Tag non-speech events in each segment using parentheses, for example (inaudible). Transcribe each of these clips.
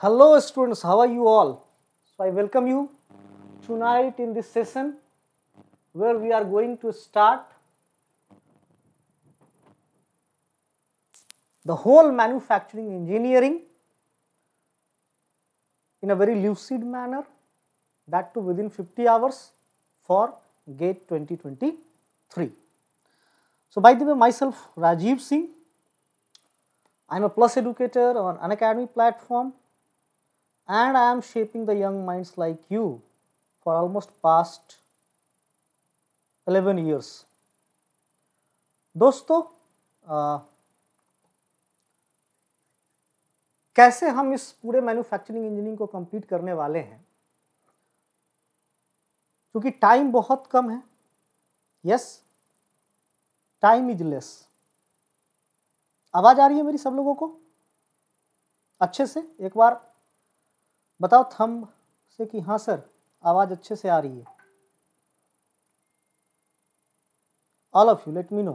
Hello students, how are you all? So I welcome you tonight in this session where we are going to start the whole manufacturing engineering in a very lucid manner that to within 50 hours for GATE 2023. So by the way myself Rajiv Singh, I am a plus educator on an Academy platform and I am shaping the young minds like you for almost past 11 years. दोस्तों कैसे हम इस पूरे manufacturing engineering को complete करने वाले हैं क्योंकि टाइम बहुत कम है यस टाइम इज लेस आवाज़ आ रही है मेरी सब लोगों को अच्छे से एक बार बताओ थम से कि हाँ सर आवाज़ अच्छे से आ रही है all of you let me know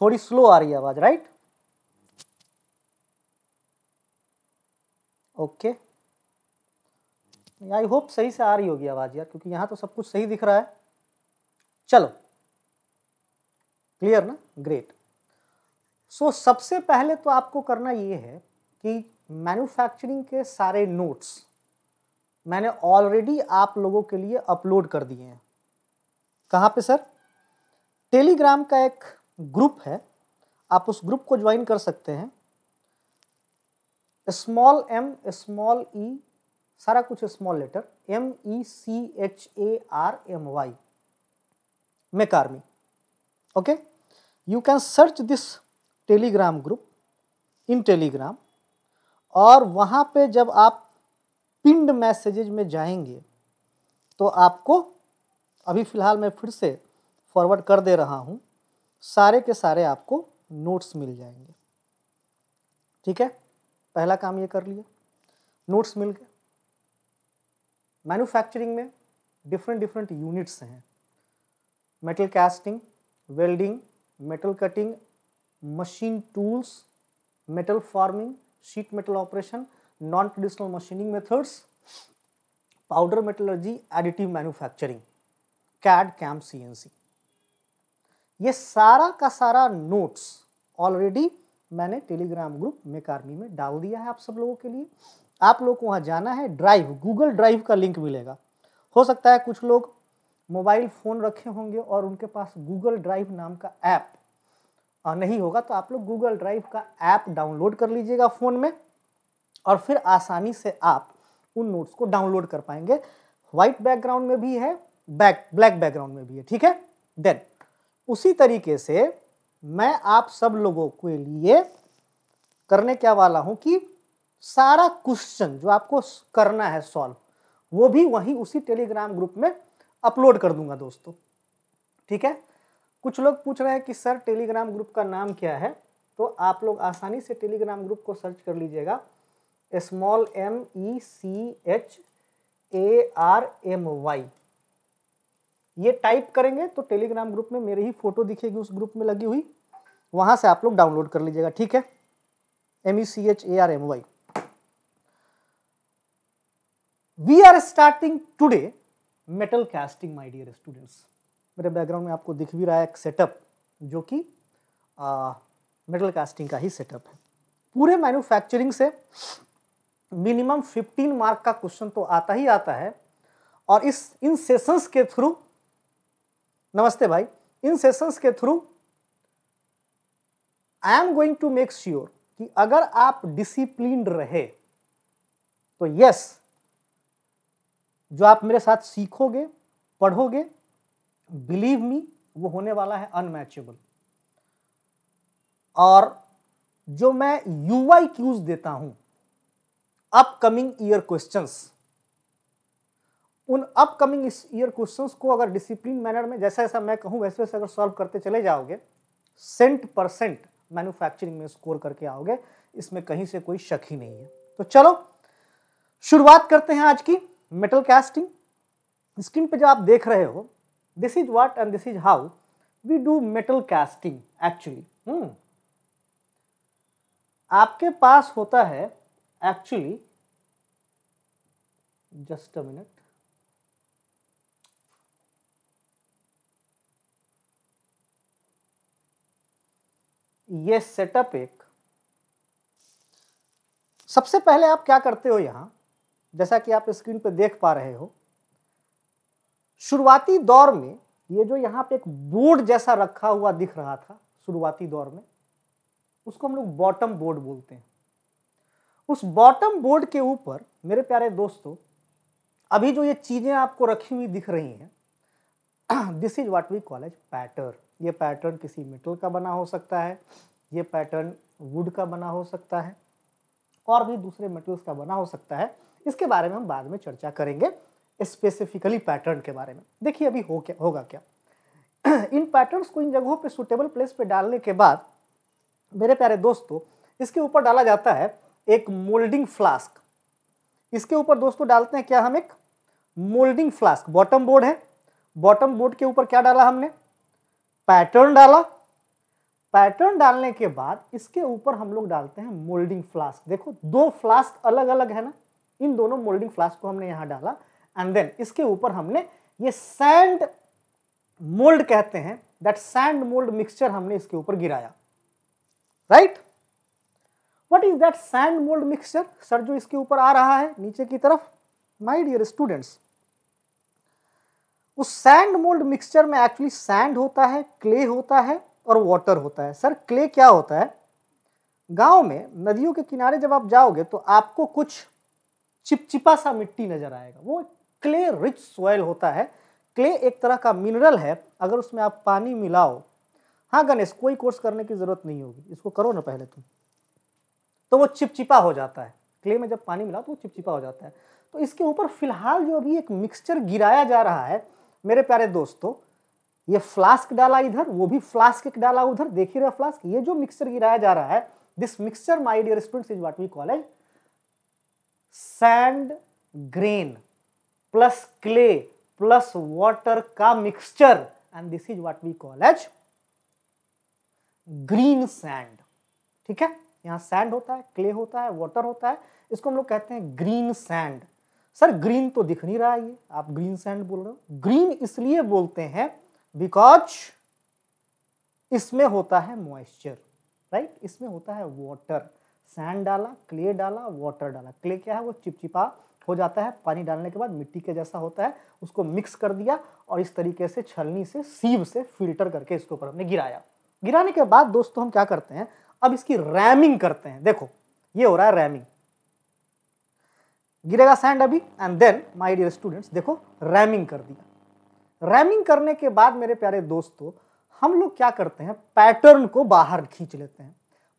थोड़ी स्लो आ रही है आवाज़ राइट ओके आई होप सही से आ रही होगी आवाज़ यार क्योंकि यहां तो सब कुछ सही दिख रहा है चलो क्लियर ना ग्रेट सो so, सबसे पहले तो आपको करना ये है कि मैन्युफैक्चरिंग के सारे नोट्स मैंने ऑलरेडी आप लोगों के लिए अपलोड कर दिए हैं कहाँ पे सर टेलीग्राम का एक ग्रुप है आप उस ग्रुप को ज्वाइन कर सकते हैं स्मॉल एम स्मॉल ई सारा कुछ small letter M E C H A R M Y मेकार okay you can search this Telegram group in Telegram और वहाँ पे जब आप पिंड मैसेजेज में जाएंगे तो आपको अभी फ़िलहाल मैं फिर से फॉरवर्ड कर दे रहा हूँ सारे के सारे आपको नोट्स मिल जाएंगे ठीक है पहला काम ये कर लिया नोट्स मिल गए मैन्युफैक्चरिंग में डिफरेंट डिफरेंट यूनिट्स हैं metal casting welding metal cutting machine tools metal forming sheet metal operation non traditional machining methods powder metallurgy additive manufacturing CAD CAM C ये सारा का सारा नोट्स ऑलरेडी मैंने टेलीग्राम ग्रुप मेक आर्मी में डाल दिया है आप सब लोगों के लिए आप लोग को वहाँ जाना है ड्राइव गूगल ड्राइव का लिंक मिलेगा हो सकता है कुछ लोग मोबाइल फ़ोन रखे होंगे और उनके पास गूगल ड्राइव नाम का ऐप नहीं होगा तो आप लोग गूगल ड्राइव का ऐप डाउनलोड कर लीजिएगा फ़ोन में और फिर आसानी से आप उन नोट्स को डाउनलोड कर पाएंगे वाइट बैकग्राउंड में भी है बैक ब्लैक बैकग्राउंड में भी है ठीक है देन उसी तरीके से मैं आप सब लोगों के लिए करने क्या वाला हूँ कि सारा क्वेश्चन जो आपको करना है सॉल्व वो भी वहीं उसी टेलीग्राम ग्रुप में अपलोड कर दूंगा दोस्तों ठीक है कुछ लोग पूछ रहे हैं कि सर टेलीग्राम ग्रुप का नाम क्या है तो आप लोग आसानी से टेलीग्राम ग्रुप को सर्च कर लीजिएगा small M E C H A R M Y ये टाइप करेंगे तो टेलीग्राम ग्रुप में मेरी ही फोटो दिखेगी उस ग्रुप में लगी हुई वहां से आप लोग डाउनलोड कर लीजिएगा ठीक है M E C H A R M Y we are starting today metal casting my dear students मेरे बैकग्राउंड में आपको दिख भी रहा है एक सेटअप जो कि मेटल कास्टिंग का ही सेटअप है पूरे मैन्युफैक्चरिंग से मिनिमम 15 मार्क का क्वेश्चन तो आता ही आता है और इस इन सेशंस के थ्रू नमस्ते भाई इन सेशंस के through I am going to make sure कि अगर आप डिसिप्लिन रहे तो यस जो आप मेरे साथ सीखोगे पढ़ोगे बिलीव मी वो होने वाला है अनमैचेबल और जो मैं यूआई क्यूज देता हूं अपकमिंग ईयर क्वेश्चंस उन अपकमिंग ईयर क्वेश्चंस को अगर डिसिप्लिन मैनर में जैसा जैसा मैं कहूं वैसे वैसे अगर सॉल्व करते चले जाओगे सेंट परसेंट मैन्युफैक्चरिंग में स्कोर करके आओगे इसमें कहीं से कोई शक ही नहीं है तो चलो शुरुआत करते हैं आज की मेटल कैस्टिंग स्क्रीन पे जो आप देख रहे हो This is what and this is how we do metal casting actually. Hmm. आपके पास होता है एक्चुअली जस्ट अ मिनट ये सेटअप एक सबसे पहले आप क्या करते हो यहां जैसा कि आप स्क्रीन पर देख पा रहे हो शुरुआती दौर में ये जो यहाँ पे एक बोर्ड जैसा रखा हुआ दिख रहा था शुरुआती दौर में उसको हम लोग बॉटम बोर्ड बोलते हैं उस बॉटम बोर्ड के ऊपर मेरे प्यारे दोस्तों अभी जो ये चीज़ें आपको रखी हुई दिख रही हैं this is what we call as pattern ये पैटर्न किसी मेटल का बना हो सकता है ये पैटर्न वुड का बना हो सकता है और भी दूसरे मेटल्स का बना हो सकता है इसके बारे में हम बाद में चर्चा करेंगे स्पेसिफिकली पैटर्न के बारे में देखिए अभी हो क्या होगा क्या (clears throat) इन पैटर्न्स को इन जगहों पे सुटेबल प्लेस पे डालने के बाद मेरे प्यारे दोस्तों इसके ऊपर डाला जाता है एक मोल्डिंग फ्लास्क इसके ऊपर दोस्तों डालते हैं क्या हम एक मोल्डिंग फ्लास्क बॉटम बोर्ड है बॉटम बोर्ड के ऊपर क्या डाला हमने पैटर्न डाला पैटर्न डालने के बाद इसके ऊपर हम लोग डालते हैं मोल्डिंग फ्लास्क देखो दो फ्लास्क अलग अलग है ना इन दोनों मोल्डिंग फ्लास्क को हमने यहाँ डाला एंड देन इसके ऊपर हमने ये सैंड मोल्ड कहते हैं दैट सैंड मोल्ड मिक्सचर हमने इसके ऊपर गिराया right what is that sand mould mixture sir जो इसके ऊपर आ रहा है नीचे की तरफ माई डियर स्टूडेंट्स उस सैंड मोल्ड मिक्सचर में एक्चुअली सैंड होता है क्ले होता है और वाटर होता है सर क्ले क्या होता है गांव में नदियों के किनारे जब आप जाओगे तो आपको कुछ चिपचिपा सा मिट्टी नजर आएगा वो क्ले रिच सॉयल होता है क्ले एक तरह का मिनरल है अगर उसमें आप पानी मिलाओ हाँ गणेश कोई कोर्स करने की ज़रूरत नहीं होगी इसको करो ना पहले तुम तो वो चिपचिपा हो जाता है क्ले में जब पानी मिलाओ तो वो चिपचिपा हो जाता है तो इसके ऊपर फिलहाल जो अभी एक मिक्सचर गिराया जा रहा है मेरे प्यारे दोस्तों ये फ्लास्क डाला इधर वो भी फ्लास्क एक डाला उधर देख ही रहे फ्लास्क ये जो मिक्सचर गिराया जा रहा है this mixture my dear students is what we college sand grain plus clay plus water ka mixture and this is what we call as green sand ठीक है यहां सैंड होता है क्ले होता है वाटर होता है इसको हम लोग कहते हैं ग्रीन सैंड सर ग्रीन तो दिख नहीं रहा है ये आप ग्रीन सैंड बोल रहे हो ग्रीन इसलिए बोलते हैं बिकॉज इसमें होता है मॉइस्चर राइट इसमें होता है वाटर सैंड डाला क्ले डाला वाटर डाला क्ले क्या है वो चिपचिपा हो जाता है पानी डालने के बाद मिट्टी के जैसा होता है उसको मिक्स कर दिया और इस तरीके से छलनी से सीव से फिल्टर करके इसके ऊपर हमने गिराया गिराने के बाद दोस्तों हम क्या करते हैं अब इसकी रैमिंग करते हैं देखो ये हो रहा है रैमिंग गिरेगा सैंड अभी and then my dear students देखो रैमिंग कर दिया रैमिंग करने के बाद मेरे प्यारे दोस्तों हम लोग क्या करते हैं पैटर्न को बाहर खींच लेते हैं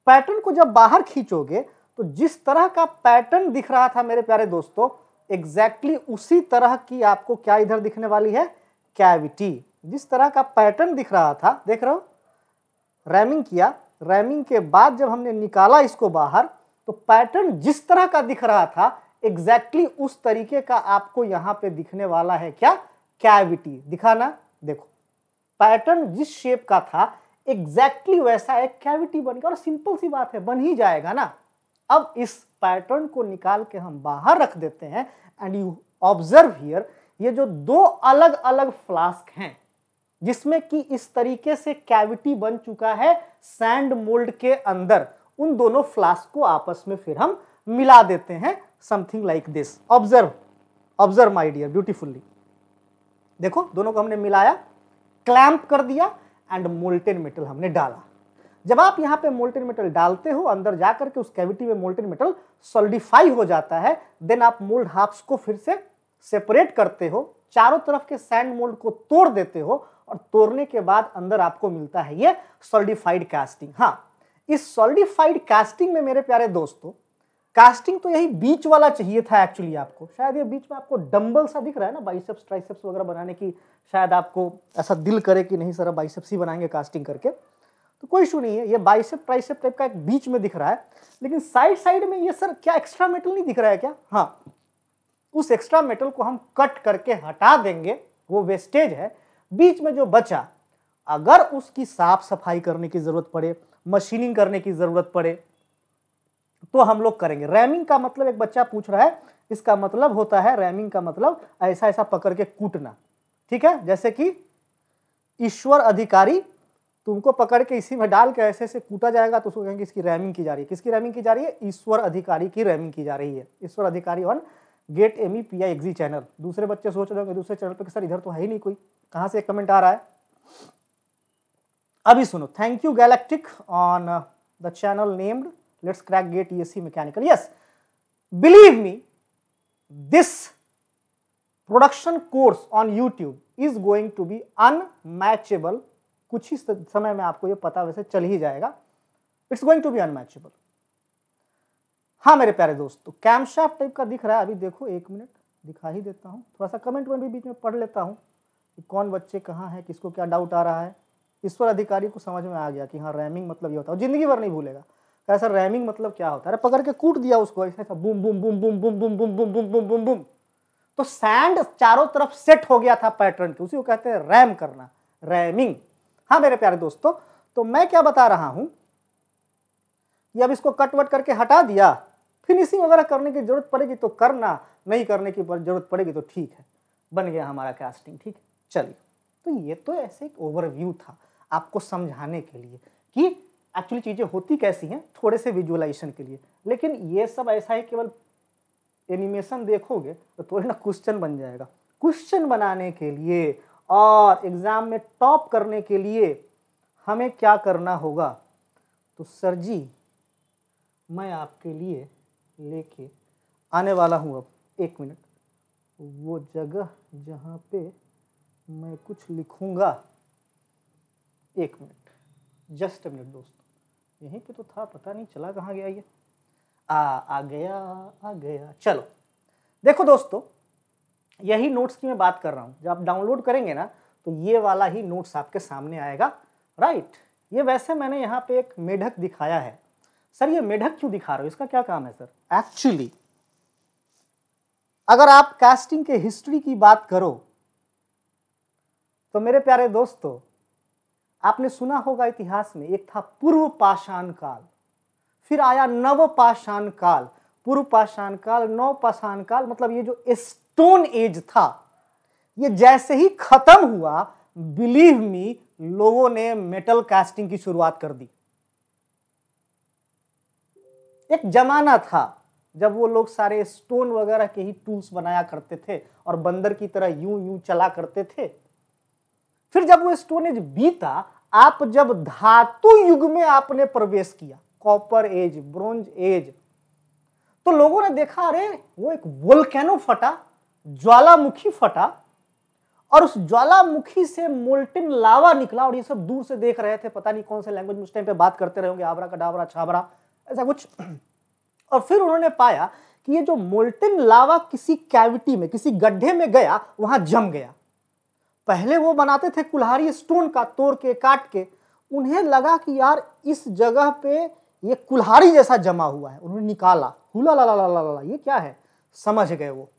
पैटर्न को जब बाहर खींचोगे तो जिस तरह का पैटर्न दिख रहा था मेरे प्यारे दोस्तों एग्जैक्टली exactly उसी तरह की आपको क्या इधर दिखने वाली है कैविटी जिस तरह का पैटर्न दिख रहा था देख रहे हो रैमिंग किया रैमिंग के बाद जब हमने निकाला इसको बाहर तो पैटर्न जिस तरह का दिख रहा था एग्जैक्टली exactly उस तरीके का आपको यहां पे दिखने वाला है क्या कैविटी दिखाना देखो पैटर्न जिस शेप का था एग्जैक्टली exactly वैसा एक कैविटी बन गया और सिंपल सी बात है बन ही जाएगा ना अब इस पैटर्न को निकाल के हम बाहर रख देते हैं एंड यू ऑब्जर्व हियर ये जो दो अलग अलग फ्लास्क हैं जिसमें कि इस तरीके से कैविटी बन चुका है सैंड मोल्ड के अंदर उन दोनों फ्लास्क को आपस में फिर हम मिला देते हैं something like this observe observe my dear beautifully देखो दोनों को हमने मिलाया क्लैंप कर दिया एंड मोल्टेन मेटल हमने डाला जब आप यहाँ पे मोल्टन मेटल डालते हो अंदर जा करके उस कैविटी में मोल्टेन मेटल सोलिडिफाई हो जाता है देन आप मोल्ड हाफ्स को फिर से सेपरेट करते हो चारों तरफ के सैंड मोल्ड को तोड़ देते हो और तोड़ने के बाद अंदर आपको मिलता है ये सोलिडिफाइड कास्टिंग हाँ इस सोलिडिफाइड कास्टिंग में मेरे प्यारे दोस्तों कास्टिंग तो यही बीच वाला चाहिए था एक्चुअली आपको शायद ये बीच में आपको डंबल सा दिख रहा है ना बाइसेप्स ट्राइसेप्स वगैरह बनाने की शायद आपको ऐसा दिल करे कि नहीं सर बाइसेप्स ही बनाएंगे कास्टिंग करके तो कोई इशू नहीं है ये बाइसेप ट्राइसेप टाइप का एक बीच में दिख रहा है लेकिन साइड साइड में ये सर क्या एक्स्ट्रा मेटल नहीं दिख रहा है क्या हाँ उस एक्स्ट्रा मेटल को हम कट करके हटा देंगे वो वेस्टेज है बीच में जो बचा अगर उसकी साफ सफाई करने की ज़रूरत पड़े मशीनिंग करने की ज़रूरत पड़े तो हम लोग करेंगे रैमिंग का मतलब एक बच्चा पूछ रहा है इसका मतलब होता है रैमिंग का मतलब ऐसा ऐसा पकड़ के कूटना ठीक है जैसे कि ईश्वर अधिकारी तो उनको पकड़ के इसी में डाल के ऐसे ऐसे कूटा जाएगा तो उसको कहेंगे इसकी रैमिंग की जा रही है किसकी रैमिंग की जा रही है ईश्वर अधिकारी की रैमिंग की जा रही है Ishwar Adhikari on GATE M E P I एग्जी चैनल दूसरे बच्चे सोच रहे होंगे दूसरे चैनल पर सर इधर तो है ही नहीं कोई कहाँ से एक कमेंट आ रहा है अभी सुनो thank you galactic on the channel named let's crack GATE C mechanical yes believe me this production course on YouTube is going to be unmatchable कुछ ही समय में आपको ये पता वैसे चल ही जाएगा it's going to be unmatchable हाँ मेरे प्यारे दोस्तों कैम टाइप का दिख रहा है अभी देखो एक मिनट दिखा ही देता हूँ थोड़ा सा कमेंट में भी बीच में पढ़ लेता हूँ कि कौन बच्चे कहाँ है किसको क्या डाउट आ रहा है ईश्वर अधिकारी को समझ में आ गया कि हाँ रैमिंग मतलब ये होता है जिंदगी भर नहीं भूलेगा ऐसा रैमिंग मतलब क्या होता है अरे पकड़ के कूट दिया उसको ऐसा ऐसा बुम बुम बुम बुम बुम बुम बुम बुम बुम बुम बुम बुम तो सैंड चारों तरफ सेट हो गया था पैटर्न के उसी को कहते हैं रैम करना रैमिंग हाँ मेरे प्यारे दोस्तों तो मैं क्या बता रहा हूं कि अब इसको कटवट करके हटा दिया फिनिशिंग वगैरह करने की जरूरत पड़ेगी तो करना नहीं करने की जरूरत पड़ेगी तो ठीक है बन गया हमारा कास्टिंग ठीक चलिए तो ये तो ऐसे एक ओवरव्यू था आपको समझाने के लिए कि एक्चुअली चीज़ें होती कैसी हैं थोड़े से विजुअलाइजेशन के लिए लेकिन ये सब ऐसा है केवल एनिमेशन देखोगे तो थोड़े ना क्वेश्चन बन जाएगा क्वेश्चन बनाने के लिए और एग्ज़ाम में टॉप करने के लिए हमें क्या करना होगा तो सर जी मैं आपके लिए लेके आने वाला हूँ अब एक मिनट वो जगह जहाँ पे मैं कुछ लिखूँगा एक मिनट जस्ट अ मिनट दोस्तों यहीं पे तो था पता नहीं चला कहाँ गया ये आ आ गया आ गया चलो देखो दोस्तों यही नोट्स की मैं बात कर रहा हूँ जब आप डाउनलोड करेंगे ना तो ये वाला ही नोट्स आपके सामने आएगा राइट ये वैसे मैंने यहाँ पे एक मेढक दिखाया है सर ये मेढक क्यों दिखा रहे हो इसका क्या काम है सर एक्चुअली अगर आप कास्टिंग के हिस्ट्री की बात करो तो मेरे प्यारे दोस्तों आपने सुना होगा इतिहास में एक था पूर्व पाषाण काल फिर आया नव पाषाण काल पूर्व पाषाण काल नव पाषाण काल मतलब ये जो एस स्टोन एज था ये जैसे ही खत्म हुआ बिलीव मी लोगों ने मेटल कास्टिंग की शुरुआत कर दी एक जमाना था जब वो लोग सारे स्टोन वगैरह के ही टूल्स बनाया करते थे और बंदर की तरह यूं यूं चला करते थे फिर जब वो स्टोन एज बीता आप जब धातु युग में आपने प्रवेश किया कॉपर एज ब्रोंज एज तो लोगों ने देखा अरे वो एक वोल्केनो फटा ज्वालामुखी फटा और उस ज्वालामुखी से मोल्टिन लावा निकला और ये सब दूर से देख रहे थे पता नहीं कौन से लैंग्वेज में उस टाइम पे बात करते रहे होंगे आबरा कडाबरा छाबरा ऐसा कुछ और फिर उन्होंने पाया कि ये जो मोल्टिन लावा किसी कैविटी में किसी गड्ढे में गया वहां जम गया पहले वो बनाते थे कुल्हारी स्टोन का तोड़ के काट के उन्हें लगा कि यार इस जगह पे ये कुल्हारी जैसा जमा हुआ है उन्होंने निकाला हुला ला ला ला ला ला ये क्या है समझ गए वो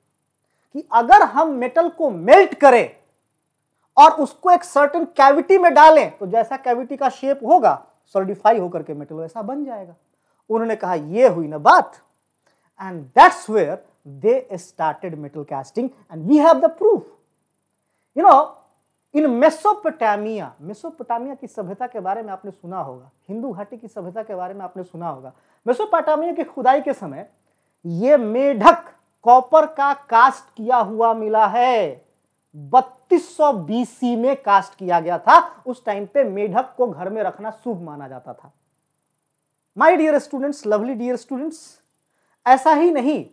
कि अगर हम मेटल को मेल्ट करें और उसको एक सर्टेन कैविटी में डालें तो जैसा कैविटी का शेप होगा सोलिडिफाई होकर के मेटल वैसा बन जाएगा उन्होंने कहा यह हुई ना बात and that's where they started metal casting and we have the proof you know in Mesopotamia Mesopotamia की सभ्यता के बारे में आपने सुना होगा हिंदू घाटी की सभ्यता के बारे में आपने सुना होगा मेसोपोटामिया की खुदाई के समय ये मेढक कॉपर का कास्ट किया हुआ मिला है 3200 बीसी में कास्ट किया गया था उस टाइम पे मेढक को घर में रखना शुभ माना जाता था my dear students lovely dear students ऐसा ही नहीं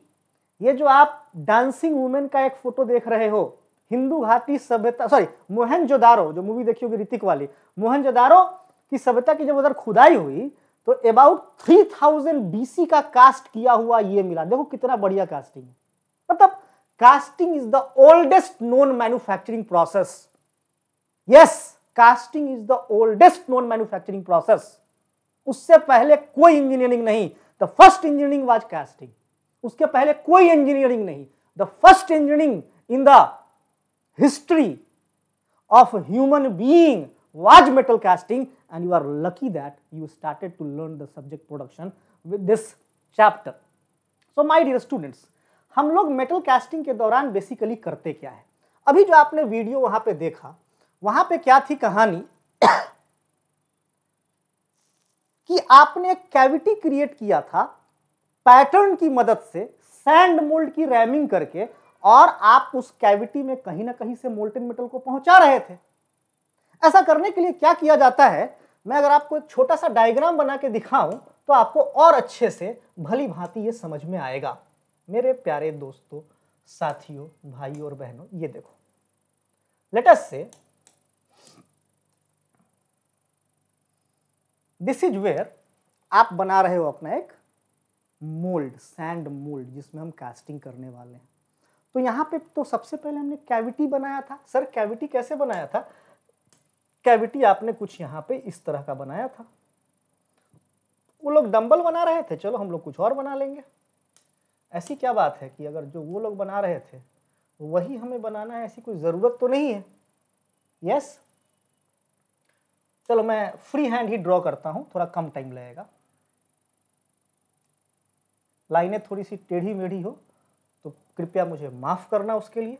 ये जो आप डांसिंग वुमेन का एक फोटो देख रहे हो हिंदू घाटी सभ्यता सॉरी मोहन जोदारो जो मूवी देखी होगी ऋतिक वाली मोहन जोदारो की सभ्यता की जब उधर खुदाई हुई तो अबाउट थ्री थाउजेंड बीसी का कास्ट किया हुआ ये मिला देखो कितना बढ़िया कास्टिंग है मतलब casting is the oldest known manufacturing process. Yes, casting is the oldest known manufacturing process. उससे पहले koi engineering नहीं The first engineering was casting. उसके पहले koi engineering नहीं The first engineering in the history of human being was metal casting and you are lucky that you started to learn the subject production with this chapter. So my dear students, हम लोग metal casting के दौरान basically करते क्या है अभी जो आपने वीडियो वहां पे देखा वहां पे क्या थी कहानी (coughs) कि आपने एक कैविटी क्रिएट किया था पैटर्न की मदद से सैंड मोल्ड की रैमिंग करके और आप उस कैविटी में कहीं ना कहीं से मोल्टेन मेटल को पहुंचा रहे थे ऐसा करने के लिए क्या किया जाता है मैं अगर आपको एक छोटा सा डायग्राम बना के दिखाऊं तो आपको और अच्छे से भली भांति ये समझ में आएगा मेरे प्यारे दोस्तों साथियों भाई और बहनों ये देखो let's say this is where आप बना रहे हो अपना एक मोल्ड सैंड मोल्ड जिसमें हम कास्टिंग करने वाले हैं तो यहां पे तो सबसे पहले हमने कैविटी बनाया था सर कैविटी कैसे बनाया था कैविटी आपने कुछ यहां पे इस तरह का बनाया था वो लोग डंबल बना रहे थे चलो हम लोग कुछ और बना लेंगे ऐसी क्या बात है कि अगर जो वो लोग बना रहे थे वही हमें बनाना है ऐसी कोई ज़रूरत तो नहीं है यस चलो मैं फ्री हैंड ही ड्रॉ करता हूँ थोड़ा कम टाइम लगेगा लाइनें थोड़ी सी टेढ़ी मेढ़ी हो तो कृपया मुझे माफ़ करना उसके लिए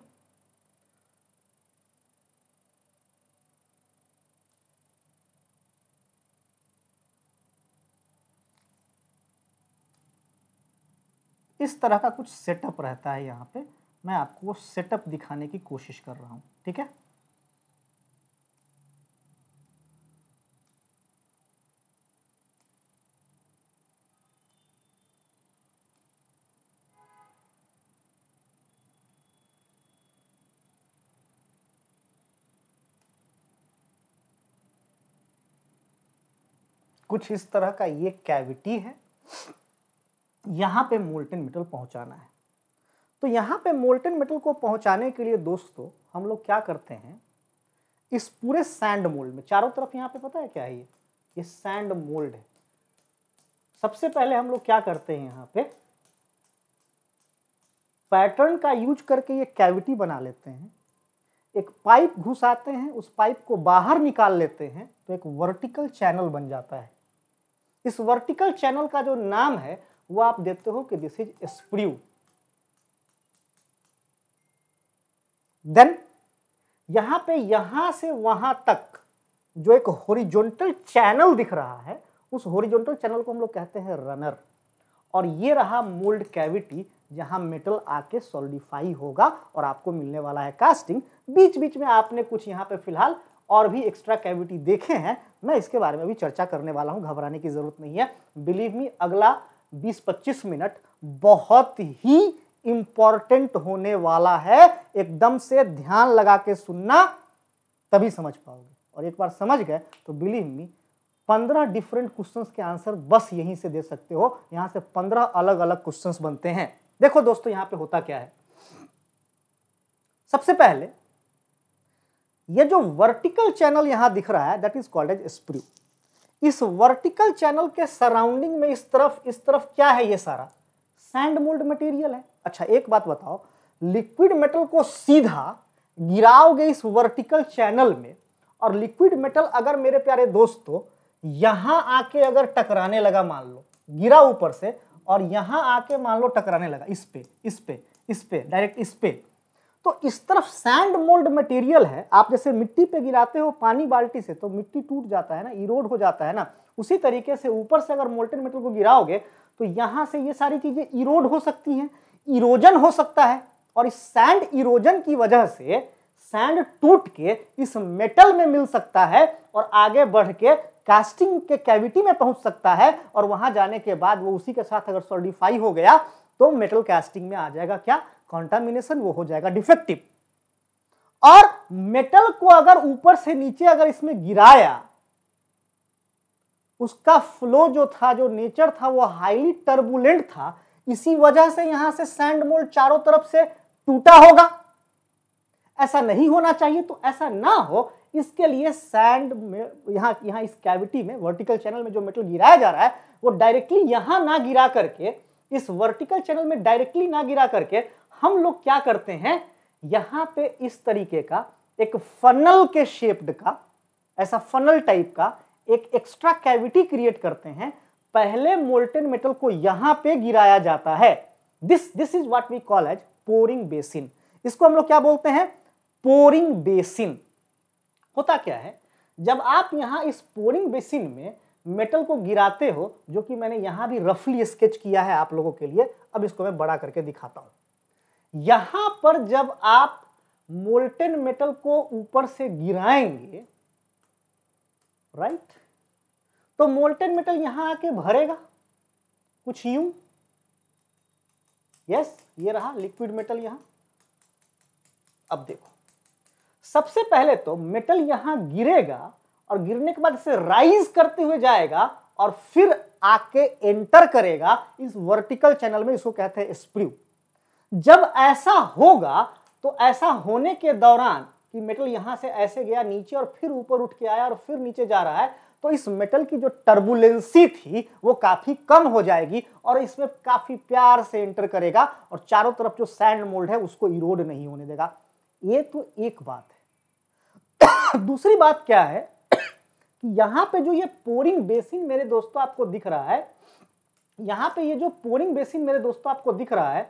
इस तरह का कुछ सेटअप रहता है यहाँ पे मैं आपको वो सेटअप दिखाने की कोशिश कर रहा हूँ ठीक है कुछ इस तरह का ये कैविटी है यहाँ पे मोल्टेन मेटल पहुँचाना है तो यहाँ पे मोल्टेन मेटल को पहुँचाने के लिए दोस्तों हम लोग क्या करते हैं इस पूरे सैंड मोल्ड में चारों तरफ यहाँ पे पता है क्या है ये ये सैंड मोल्ड है सबसे पहले हम लोग क्या करते हैं यहाँ पे पैटर्न का यूज करके ये कैविटी बना लेते हैं एक पाइप घुसाते हैं उस पाइप को बाहर निकाल लेते हैं तो एक वर्टिकल चैनल बन जाता है इस वर्टिकल चैनल का जो नाम है वो आप देखते हो कि दिस इज स्प्रू देन यहां पे यहां से वहां तक जो एक होरिजोनटल चैनल दिख रहा है उस होरिजोनटल चैनल को हम लोग कहते हैं रनर और ये रहा मोल्ड कैविटी जहां मेटल आके सॉलिडिफाई होगा और आपको मिलने वाला है कास्टिंग बीच बीच में आपने कुछ यहां पे फिलहाल और भी एक्स्ट्रा कैविटी देखे हैं मैं इसके बारे में भी चर्चा करने वाला हूं घबराने की जरूरत नहीं है बिलीव मी अगला 20-25 मिनट बहुत ही इंपॉर्टेंट होने वाला है एकदम से ध्यान लगा के सुनना तभी समझ पाओगे और एक बार समझ गए तो बिलीव मी पंद्रह डिफरेंट क्वेश्चंस के आंसर बस यहीं से दे सकते हो यहां से पंद्रह अलग अलग क्वेश्चंस बनते हैं देखो दोस्तों यहां पे होता क्या है सबसे पहले ये जो वर्टिकल चैनल यहां दिख रहा है that is called as sprue इस वर्टिकल चैनल के सराउंडिंग में इस तरफ इस तरफ क्या है ये सारा सैंड मोल्ड मटेरियल है अच्छा एक बात बताओ लिक्विड मेटल को सीधा गिराओगे इस वर्टिकल चैनल में और लिक्विड मेटल अगर मेरे प्यारे दोस्तों यहां आके अगर टकराने लगा मान लो गिरा ऊपर से और यहां आके मान लो टकराने लगा इस पे इस पे इस पे डायरेक्ट इस पे तो इस तरफ सैंड मोल्ड मटेरियल है आप जैसे मिट्टी पे गिराते हो पानी बाल्टी से तो मिट्टी टूट जाता है ना इरोड हो जाता है ना उसी तरीके से ऊपर से अगर मोल्टेन मेटल को गिराओगे तो यहाँ से ये सारी चीज़ें इरोड हो सकती हैं इरोजन हो सकता है और इस सैंड इरोजन की वजह से सैंड टूट के इस मेटल में मिल सकता है और आगे बढ़ के कास्टिंग के कैविटी में पहुंच सकता है और वहां जाने के बाद वो उसी के साथ अगर सॉलिडिफाई हो गया तो मेटल कास्टिंग में आ जाएगा क्या कॉन्टामिनेशन वो हो जाएगा डिफेक्टिव और मेटल को अगर ऊपर से नीचे अगर इसमें गिराया उसका फ्लो जो था जो नेचर था वो हाईली टर्बुलेंट था इसी वजह से यहां से सैंड मोल चारों तरफ से टूटा होगा ऐसा नहीं होना चाहिए तो ऐसा ना हो इसके लिए सैंड में यहां यहां इस कैविटी में वर्टिकल चैनल में जो मेटल गिराया जा रहा है वो डायरेक्टली यहां ना गिरा करके इस वर्टिकल चैनल में डायरेक्टली ना गिरा करके हम लोग क्या करते हैं यहां पे इस तरीके का एक फनल के शेप्ड का ऐसा फनल टाइप का एक एक्स्ट्रा कैविटी क्रिएट करते हैं पहले मोल्टेन मेटल को यहां पे गिराया जाता है this this is what we call as pouring basin इसको हम लोग क्या बोलते हैं पोरिंग बेसिन होता क्या है जब आप यहां इस पोरिंग बेसिन में मेटल को गिराते हो जो कि मैंने यहां भी रफली स्केच किया है आप लोगों के लिए अब इसको मैं बड़ा करके दिखाता हूं यहां पर जब आप मोल्टेन मेटल को ऊपर से गिराएंगे राइट तो मोल्टेन मेटल यहां आके भरेगा कुछ यू यस ये रहा लिक्विड मेटल यहां अब देखो सबसे पहले तो मेटल यहां गिरेगा और गिरने के बाद इसे राइज करते हुए जाएगा और फिर आके एंटर करेगा इस वर्टिकल चैनल में इसको कहते हैं स्प्रू जब ऐसा होगा तो ऐसा होने के दौरान कि मेटल यहां से ऐसे गया नीचे और फिर ऊपर उठ के आया और फिर नीचे जा रहा है तो इस मेटल की जो टर्बुलेंसी थी वो काफी कम हो जाएगी और इसमें काफी प्यार से एंटर करेगा और चारों तरफ जो सैंड मोल्ड है उसको इरोड नहीं होने देगा ये तो एक बात है (coughs) दूसरी बात क्या है कि यहां पे जो ये पोरिंग बेसिन मेरे दोस्तों आपको दिख रहा है यहां पे ये जो पोरिंग बेसिन मेरे दोस्तों आपको दिख रहा है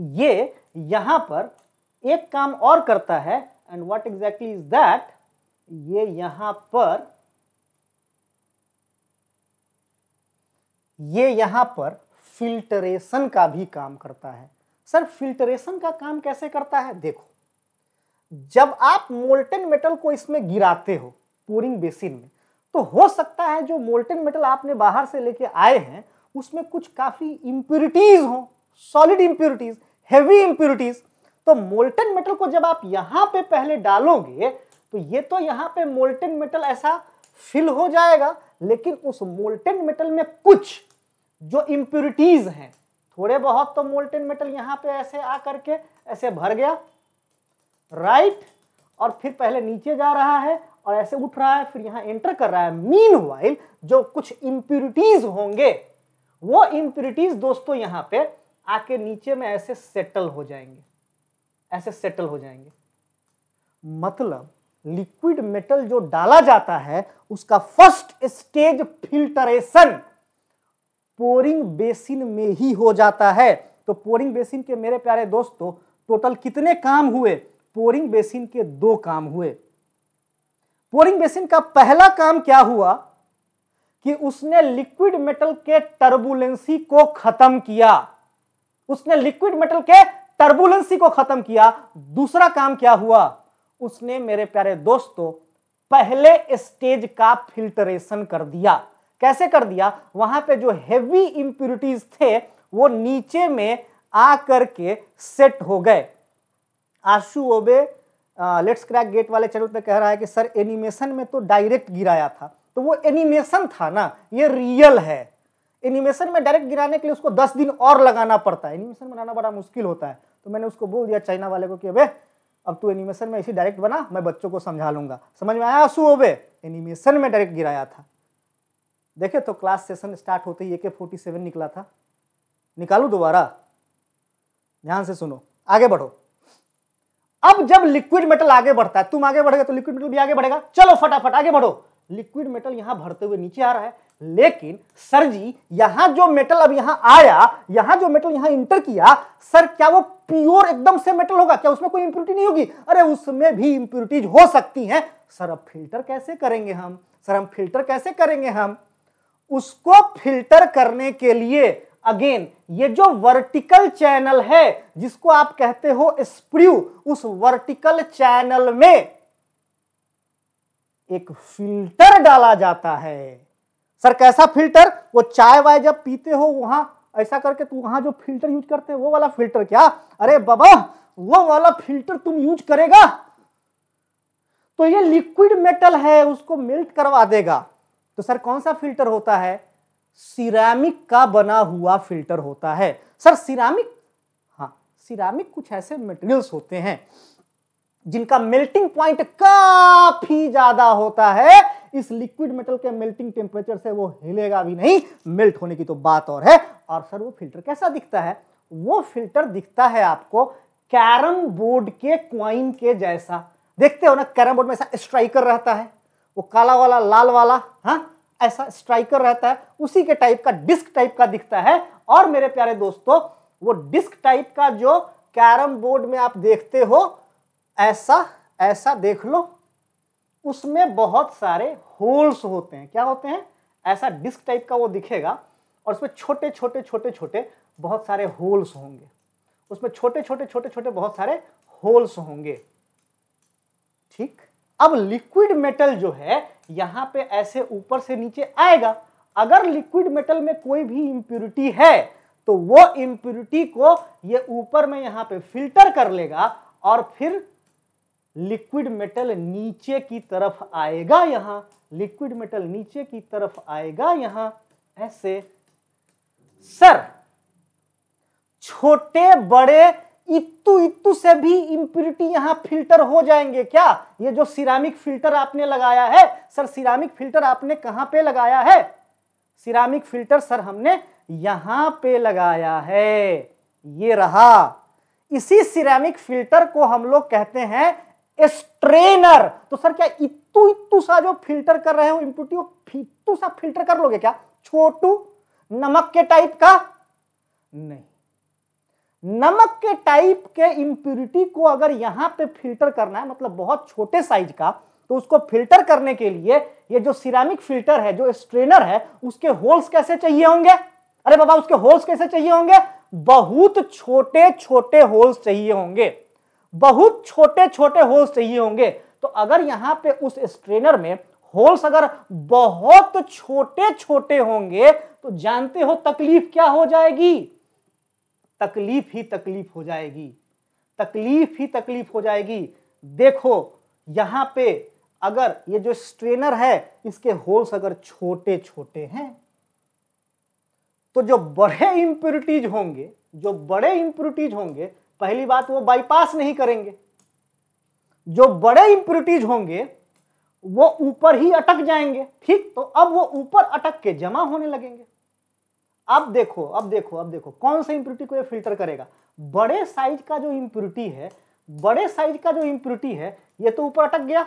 ये यहां पर एक काम और करता है and what exactly is that ये यहां पर ये यहां पर फिल्टरेशन का भी काम करता है सर फिल्टरेशन का काम कैसे करता है देखो जब आप मोल्टेन मेटल को इसमें गिराते हो पोरिंग बेसिन में तो हो सकता है जो मोल्टेन मेटल आपने बाहर से लेके आए हैं उसमें कुछ काफ़ी इंप्यूरिटीज हो सॉलिड इंप्यूरिटीज़ हैवी इंप्यूरिटीज तो मोल्टन मेटल को जब आप यहां पे पहले डालोगे तो ये तो यहाँ पे मोल्टन मेटल ऐसा फिल हो जाएगा लेकिन उस मोल्टन मेटल में कुछ जो इम्प्यूरिटीज हैं थोड़े बहुत तो मोल्टन मेटल यहाँ पे ऐसे आ करके ऐसे भर गया राइट और फिर पहले नीचे जा रहा है और ऐसे उठ रहा है फिर यहां एंटर कर रहा है मीन वाइल जो कुछ इंप्यूरिटीज होंगे वो इम्प्यूरिटीज दोस्तों यहाँ पे आके नीचे में ऐसे सेटल हो जाएंगे ऐसे सेटल हो जाएंगे मतलब लिक्विड मेटल जो डाला जाता है उसका first stage filtration pouring basin में ही हो जाता है तो पोरिंग बेसिन के मेरे प्यारे दोस्तों टोटल कितने काम हुए पोरिंग बेसिन के दो काम हुए पोरिंग बेसिन का पहला काम क्या हुआ कि उसने लिक्विड मेटल के टर्बुलेंसी को खत्म किया उसने लिक्विड मेटल के टर्बुलेंसी को खत्म किया दूसरा काम क्या हुआ उसने मेरे प्यारे दोस्तों पहले स्टेज का फिल्टरेशन कर दिया कैसे कर दिया वहां पे जो हेवी इंप्यूरिटीज थे वो नीचे में आ करके सेट हो गए आशु ओबे लेट्स क्रैक गेट वाले चैनल पे कह रहा है कि सर एनिमेशन में तो डायरेक्ट गिराया था तो वो एनिमेशन था ना ये रियल है एनिमेशन में डायरेक्ट गिराने के लिए उसको दस दिन और लगाना पड़ता है एनिमेशन बनाना बड़ा मुश्किल होता है तो मैंने उसको बोल दिया चाइना वाले को कि अबे अब तू एनिमेशन में ऐसी डायरेक्ट बना मैं बच्चों को समझा लूंगा समझ में आया आंसू ओबे एनिमेशन में डायरेक्ट गिराया था देखे तो क्लास सेशन स्टार्ट होते ही ए के फोर्टी सेवन निकला था निकालू दोबारा ध्यान से सुनो आगे बढ़ो अब जब लिक्विड मेटल आगे बढ़ता है तुम आगे बढ़ेगा तो लिक्विड मेटल भी आगे बढ़ेगा चलो फटाफट आगे बढ़ो लिक्विड मेटल यहां भरते हुए नीचे आ रहा है लेकिन सर जी यहां जो मेटल अब यहां आया यहां जो मेटल यहां इंटर किया सर क्या वो प्योर एकदम से मेटल होगा क्या उसमें कोई इंप्यूरिटी नहीं होगी अरे उसमें भी इंप्यूरिटीज हो सकती हैं सर अब फिल्टर कैसे करेंगे हम सर हम फिल्टर कैसे करेंगे हम उसको फिल्टर करने के लिए अगेन ये जो वर्टिकल चैनल है जिसको आप कहते हो स्प्रू उस वर्टिकल चैनल में एक फिल्टर डाला जाता है सर कैसा फिल्टर वो चाय वाय जब पीते हो वहां ऐसा करके तुम वहां जो फिल्टर यूज करते हो वो वाला फिल्टर क्या अरे बाबा वो वाला फिल्टर तुम यूज करेगा तो ये लिक्विड मेटल है उसको मेल्ट करवा देगा तो सर कौन सा फिल्टर होता है सिरामिक का बना हुआ फिल्टर होता है सर सिरामिक हाँ सिरामिक कुछ ऐसे मटेरियल्स होते हैं जिनका मेल्टिंग पॉइंट काफी ज्यादा होता है इस लिक्विड मेटल के मेल्टिंग टेम्परेचर से वो हिलेगा भी नहीं मेल्ट होने की तो बात और है और सर वो फिल्टर कैसा दिखता है वो फिल्टर दिखता है आपको कैरम बोर्ड के क्वाइन के जैसा देखते हो ना कैरम बोर्ड में ऐसा स्ट्राइकर रहता है वो काला वाला लाल वाला हाँ ऐसा स्ट्राइकर रहता है उसी के टाइप का डिस्क टाइप का दिखता है और मेरे प्यारे दोस्तों वो डिस्क टाइप का जो कैरम बोर्ड में आप देखते हो ऐसा ऐसा देख लो उसमें बहुत सारे होल्स होते हैं क्या होते हैं ऐसा डिस्क टाइप का वो दिखेगा और उसमें छोटे छोटे छोटे छोटे बहुत सारे होल्स होंगे उसमें छोटे छोटे छोटे छोटे बहुत सारे होल्स होंगे ठीक अब लिक्विड मेटल जो है यहां पे ऐसे ऊपर से नीचे आएगा अगर लिक्विड मेटल में कोई भी इंप्यूरिटी है तो वो इंप्यूरिटी को ये ऊपर में यहां पे फिल्टर कर लेगा और फिर लिक्विड मेटल नीचे की तरफ आएगा यहां लिक्विड मेटल नीचे की तरफ आएगा यहां ऐसे सर छोटे बड़े इतु इतु से भी इम्प्यूरिटी यहां फिल्टर हो जाएंगे क्या ये जो सिरामिक फिल्टर आपने लगाया है सर सिरामिक फिल्टर आपने कहां पे लगाया है सिरामिक फिल्टर सर हमने यहां पे लगाया है ये रहा इसी सिरामिक फिल्टर को हम लोग कहते हैं स्ट्रेनर तो सर क्या इतु इतू सा जो फिल्टर कर रहे हो इम्प्यूटिव इतु सा फिल्टर कर लोगे क्या छोटू नमक के टाइप का नहीं नमक के टाइप के इंप्यूरिटी को अगर यहां पे फिल्टर करना है मतलब बहुत छोटे साइज का तो उसको फिल्टर करने के लिए ये जो सिरामिक फिल्टर है जो स्ट्रेनर है उसके होल्स कैसे चाहिए होंगे अरे बाबा उसके होल्स कैसे चाहिए होंगे बहुत छोटे छोटे होल्स चाहिए होंगे बहुत छोटे छोटे होल्स चाहिए होंगे तो अगर यहां पे उस स्ट्रेनर में होल्स अगर बहुत छोटे छोटे होंगे तो जानते हो तकलीफ क्या हो जाएगी तकलीफ ही तकलीफ हो जाएगी तकलीफ ही तकलीफ हो जाएगी देखो यहां पे अगर ये जो स्ट्रेनर है इसके होल्स अगर छोटे छोटे हैं तो जो बड़े इंप्यूरिटीज होंगे जो बड़े इंप्यूरिटीज होंगे पहली बात वो बाईपास नहीं करेंगे जो बड़े इंप्यूरिटीज होंगे वो ऊपर ही अटक जाएंगे ठीक तो अब वो ऊपर अटक के जमा होने लगेंगे अब देखो अब देखो अब देखो कौन सा इंप्यूरिटी को ये फिल्टर करेगा बड़े साइज का जो इंप्यूरिटी है बड़े साइज का जो इंप्यूरिटी है ये तो ऊपर अटक गया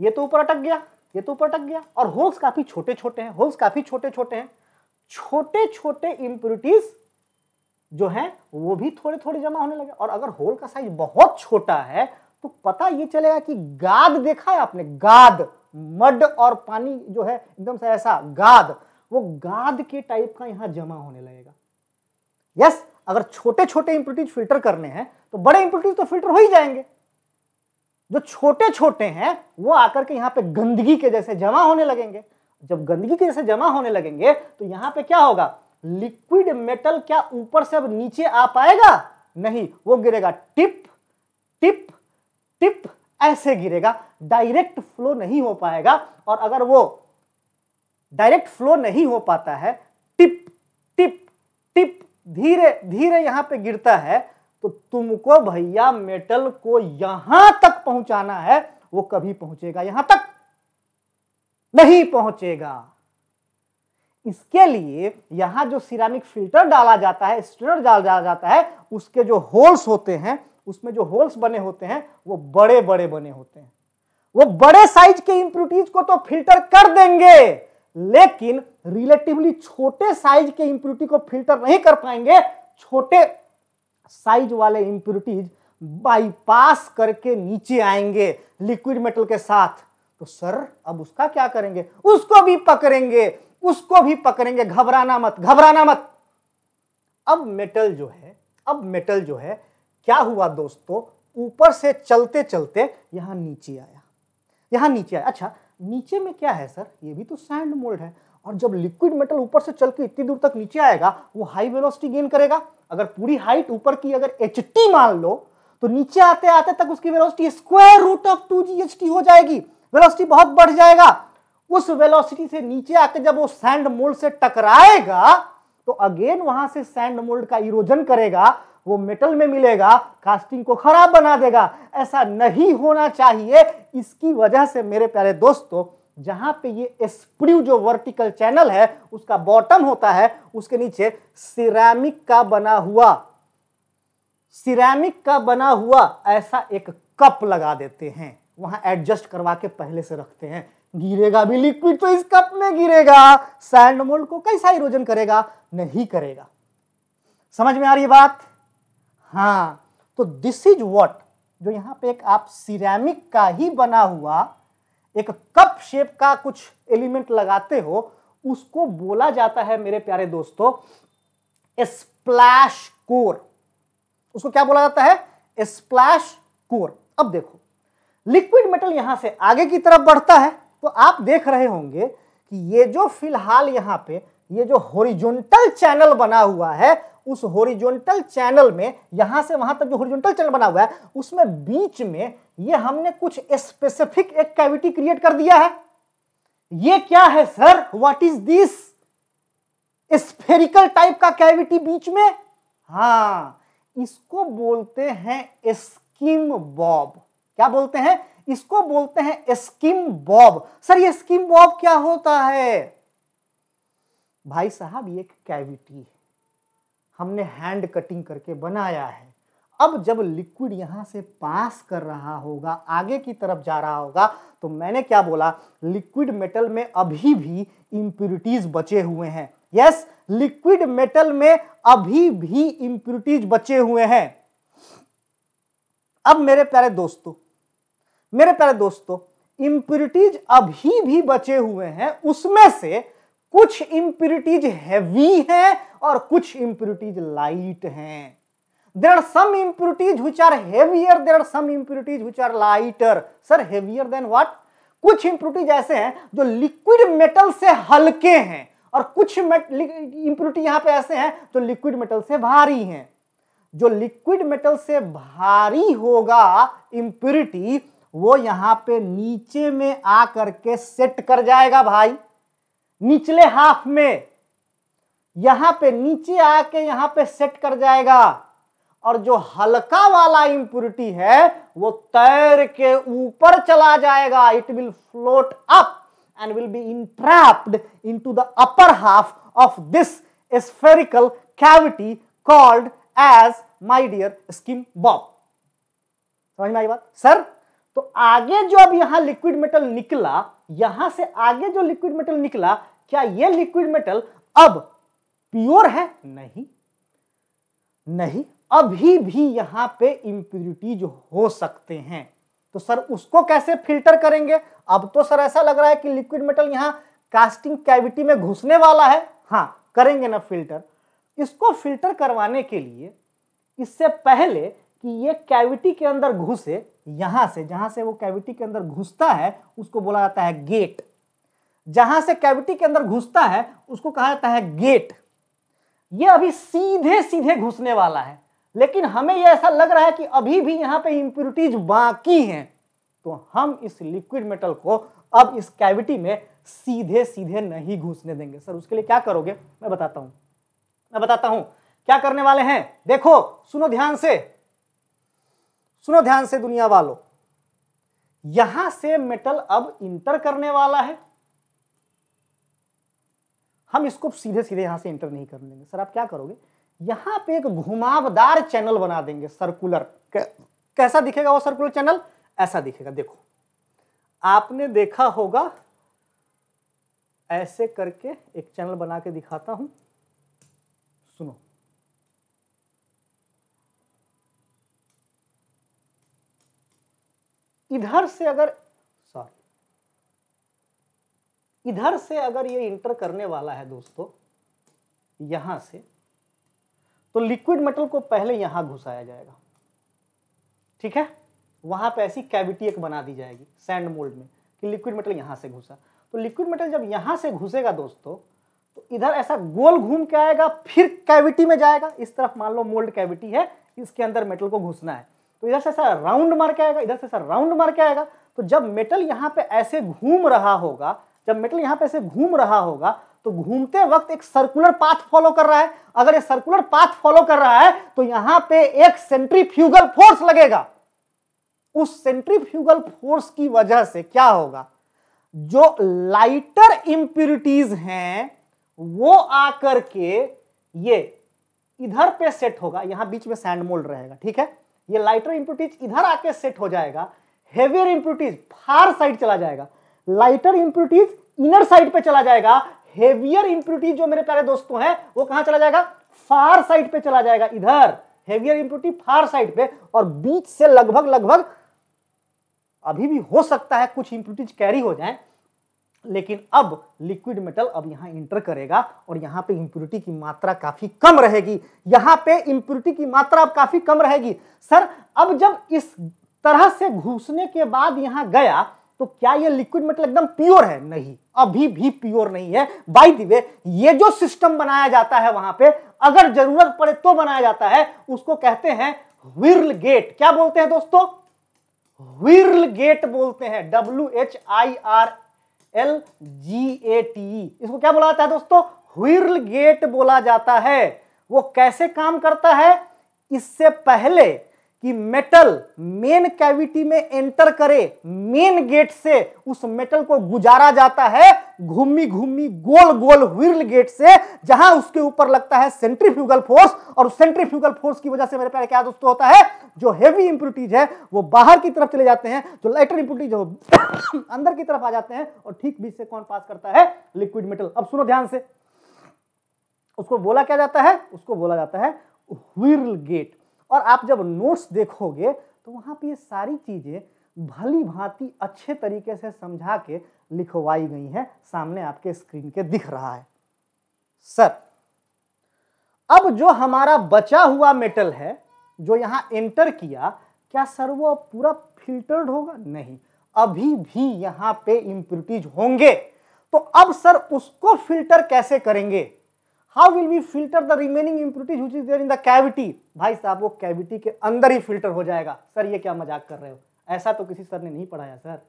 ये तो ऊपर अटक गया ये तो ऊपर अटक गया और होल्स काफी छोटे छोटे हैं होल्स काफी छोटे छोटे हैं छोटे छोटे इंप्यूरिटीज जो है वो भी थोड़े थोड़े जमा होने लगे और अगर होल का साइज बहुत छोटा है तो पता ये चलेगा कि गाद देखा है आपने गाद मड और पानी जो है एकदम से ऐसा गाद वो गाद के टाइप का यहां जमा होने लगेगा यस अगर छोटे छोटे इंप्रिटीज फिल्टर करने हैं तो बड़े इंप्रिटीज तो फिल्टर हो ही जाएंगे जो छोटे छोटे हैं वो आकर के यहाँ पे गंदगी के जैसे जमा होने लगेंगे जब गंदगी के जैसे जमा होने लगेंगे तो यहां पे क्या होगा लिक्विड मेटल क्या ऊपर से अब नीचे आ पाएगा नहीं वो गिरेगा टिप टिप टिप ऐसे गिरेगा डायरेक्ट फ्लो नहीं हो पाएगा और अगर वो डायरेक्ट फ्लो नहीं हो पाता है टिप टिप टिप धीरे धीरे यहां पे गिरता है तो तुमको भैया मेटल को यहां तक पहुंचाना है वो कभी पहुंचेगा यहां तक नहीं पहुंचेगा इसके लिए यहां जो सिरामिक फिल्टर डाला जाता है स्ट्रेनर डाला जाता है उसके जो होल्स होते हैं उसमें जो होल्स बने होते हैं वो बड़े बड़े बने होते हैं वो बड़े साइज के इम्प्यूरिटीज को तो फिल्टर कर देंगे लेकिन रिलेटिवली छोटे साइज के इंप्यूरिटी को फिल्टर नहीं कर पाएंगे छोटे साइज वाले इंप्यूरिटीज बाईपास करके नीचे आएंगे लिक्विड मेटल के साथ तो सर अब उसका क्या करेंगे उसको भी पकड़ेंगे उसको भी पकड़ेंगे घबराना मत घबराना मत अब मेटल जो है अब मेटल जो है क्या हुआ दोस्तों ऊपर से चलते चलते यहां नीचे आया यहां नीचे आया अच्छा नीचे में क्या है सर ये भी तो सैंड मोल्ड है और जब लिक्विड मेटल ऊपर से चल के इतनी दूर तक नीचे आएगा वो हाई वेलोसिटी गेन करेगा अगर पूरी हाइट ऊपर की अगर एच टी मान लो तो नीचे आते आते तक उसकी velocity square root of two g h t हो जाएगी वेलोसिटी बहुत बढ़ जाएगा उस वेलोसिटी से नीचे आके जब वो सैंड मोल्ड से टकराएगा तो अगेन वहां से सैंड मोल्ड का इरोजन करेगा वो मेटल में मिलेगा कास्टिंग को खराब बना देगा ऐसा नहीं होना चाहिए इसकी वजह से मेरे प्यारे दोस्तों जहां पे ये स्प्रू जो वर्टिकल चैनल है उसका बॉटम होता है उसके नीचे सिरामिक का बना हुआ सिरामिक का बना हुआ ऐसा एक कप लगा देते हैं वहां एडजस्ट करवा के पहले से रखते हैं गिरेगा भी लिक्विड तो इस कप में गिरेगा सैंड मोल्ड को कैसा इरोजन करेगा नहीं करेगा समझ में आ रही है बात हाँ तो दिस इज वॉट जो यहां पे एक आप सिरेमिक का ही बना हुआ एक कप शेप का कुछ एलिमेंट लगाते हो उसको बोला जाता है मेरे प्यारे दोस्तों स्प्लैश कोर उसको क्या बोला जाता है स्प्लैश कोर अब देखो लिक्विड मेटल यहां से आगे की तरफ बढ़ता है तो आप देख रहे होंगे कि ये जो फिलहाल यहाँ पे ये जो होरिजोनटल चैनल बना हुआ है उस होरिजोनटल चैनल में यहाँ से वहाँ तक जो होरिजोनटल चैनल बना हुआ है उसमें बीच में ये हमने कुछ स्पेसिफिक एक कैविटी क्रिएट कर दिया है ये क्या है sir what is this spherical type का कैविटी बीच में हाँ इसको बोलते हैं स्किम बॉब क्या बोलते हैं इसको बोलते हैं स्किम बॉब सर ये स्कीम बॉब क्या होता है भाई साहब ये एक कैविटी है हमने हैंड कटिंग करके बनाया है अब जब लिक्विड यहां से पास कर रहा होगा आगे की तरफ जा रहा होगा तो मैंने क्या बोला लिक्विड मेटल में अभी भी इंप्यूरिटीज बचे हुए हैं यस लिक्विड मेटल में अभी भी इंप्यूरिटीज बचे हुए हैं अब मेरे प्यारे दोस्तों मेरे प्यारे दोस्तों इम्प्यूरिटीज अभी भी बचे हुए हैं उसमें से कुछ इम्प्यूरिटीज हैवी हैं और कुछ इम्प्यूरिटीज लाइट हैं there are some impurities which are heavier there are some impurities which are lighter sir heavier than what कुछ इम्प्यूरिटीज ऐसे हैं जो लिक्विड मेटल से हल्के हैं और कुछ इम्प्यूरिटी यहां पे ऐसे हैं जो लिक्विड मेटल से भारी हैं जो लिक्विड मेटल से भारी होगा इम्प्यूरिटी वो यहां पे नीचे में आ करके सेट कर जाएगा भाई निचले हाफ में यहां पे नीचे आके यहां पे सेट कर जाएगा और जो हल्का वाला इंप्यूरिटी है वो तैर के ऊपर चला जाएगा it will float up and will be entrapped into the upper half of this spherical cavity called as my dear skim bob समझ में आई बात सर तो आगे जो अब यहां लिक्विड मेटल निकला यहां से आगे जो लिक्विड मेटल निकला क्या यह लिक्विड मेटल अब प्योर है नहीं नहीं अभी भी यहां पे इंप्यूरिटीज हो सकते हैं तो सर उसको कैसे फिल्टर करेंगे अब तो सर ऐसा लग रहा है कि लिक्विड मेटल यहां कास्टिंग कैविटी में घुसने वाला है हाँ करेंगे ना फिल्टर इसको फिल्टर करवाने के लिए इससे पहले कि ये कैविटी के अंदर घुसे यहां से जहां से वो कैविटी के अंदर घुसता है उसको बोला जाता है गेट जहां से कैविटी के अंदर घुसता है उसको कहा जाता है गेट ये अभी सीधे सीधे घुसने वाला है लेकिन हमें यह ऐसा लग रहा है कि अभी भी यहां पे इंप्यूरिटीज बाकी हैं तो हम इस लिक्विड मेटल को अब इस कैविटी में सीधे सीधे नहीं घुसने देंगे सर उसके लिए क्या करोगे मैं बताता हूं मैं बताता हूं क्या करने वाले हैं देखो सुनो ध्यान से सुनो ध्यान से दुनिया वालों यहां से मेटल अब इंटर करने वाला है हम इसको सीधे सीधे यहां से इंटर नहीं कर देंगे सर आप क्या करोगे यहां पे एक घुमावदार चैनल बना देंगे सर्कुलर कैसा दिखेगा वो सर्कुलर चैनल ऐसा दिखेगा देखो आपने देखा होगा ऐसे करके एक चैनल बना के दिखाता हूं इधर से अगर सॉरी इधर से अगर ये इंटर करने वाला है दोस्तों यहां से तो लिक्विड मेटल को पहले यहां घुसाया जाएगा ठीक है वहां पे ऐसी कैविटी एक बना दी जाएगी सैंड मोल्ड में कि लिक्विड मेटल यहां से घुसा तो लिक्विड मेटल जब यहां से घुसेगा दोस्तों तो इधर ऐसा गोल घूम के आएगा फिर कैविटी में जाएगा इस तरफ मान लो मोल्ड कैविटी है इसके अंदर मेटल को घुसना है तो इधर से ऐसा राउंड मार के आएगा इधर से ऐसा राउंड मार के आएगा तो जब मेटल यहाँ पे ऐसे घूम रहा होगा जब मेटल यहाँ पे ऐसे घूम रहा होगा तो घूमते वक्त एक सर्कुलर पाथ फॉलो कर रहा है अगर ये सर्कुलर पाथ फॉलो कर रहा है तो यहाँ पे एक सेंट्रीफ्यूगल फोर्स लगेगा उस सेंट्रीफ्यूगल फोर्स की वजह से क्या होगा जो लाइटर इंप्यूरिटीज हैं वो आकर के ये इधर पे सेट होगा यहां बीच में सैंड मोल्ड रहेगा ठीक है ये लाइटर इम्प्यूटीज इधर आके सेट हो जाएगा हेवियर इम्प्यूटीज फार साइड चला जाएगा लाइटर इम्प्यूटीज इनर साइड पे चला जाएगा हेवियर इम्प्यूटीज जो मेरे प्यारे दोस्तों हैं वो कहां चला जाएगा फार साइड पे चला जाएगा इधर हेवियर इम्प्यूटी फार साइड पे और बीच से लगभग लगभग अभी भी हो सकता है कुछ इम्प्यूटीज कैरी हो जाए लेकिन अब लिक्विड मेटल अब यहां इंटर करेगा और यहां पे इंप्यूरिटी की मात्रा काफी कम रहेगी यहां पे इंप्यूरिटी की मात्रा अब काफी कम रहेगी सर अब जब इस तरह से घुसने के बाद यहां गया तो क्या यह लिक्विड मेटल एकदम प्योर है नहीं अभी भी प्योर नहीं है बाई दिवे ये जो सिस्टम बनाया जाता है वहां पे अगर जरूरत पड़े तो बनाया जाता है उसको कहते हैं व्हीर्ल गेट क्या बोलते हैं दोस्तों व्हीर्ल गेट बोलते हैं W H I R L G A T इसको क्या बोला जाता है दोस्तों व्हील गेट बोला जाता है वो कैसे काम करता है इससे पहले कि मेटल मेन कैविटी में एंटर करे मेन गेट से उस मेटल को गुजारा जाता है घूमी घूमी गोल गोल व्हील गेट से जहां उसके ऊपर लगता है सेंट्रीफ्यूगल फोर्स और सेंट्रीफ्यूगल फोर्स की वजह से मेरे प्यारे क्या दोस्तों होता है जो हेवी इंप्यूरिटीज है वो बाहर की तरफ चले जाते हैं जो लाइटर इंप्यूरिटीज है (coughs) अंदर की तरफ आ जाते हैं और ठीक बीच से कौन पास करता है लिक्विड मेटल अब सुनो ध्यान से उसको बोला क्या जाता है उसको बोला जाता है व्हील गेट और आप जब नोट्स देखोगे तो वहां पे ये सारी चीजें भली भांति अच्छे तरीके से समझा के लिखवाई गई है सामने आपके स्क्रीन के दिख रहा है सर अब जो हमारा बचा हुआ मेटल है जो यहां एंटर किया क्या सर वो पूरा फिल्टर्ड होगा नहीं अभी भी यहां पे इंप्यूरिटीज होंगे तो अब सर उसको फिल्टर कैसे करेंगे how will be filter the remaining impurities is there in the cavity भाई साहब वो कैविटी के अंदर ही फिल्टर हो जाएगा सर ये क्या मजाक कर रहे हो ऐसा तो किसी सर ने नहीं पढ़ाया सर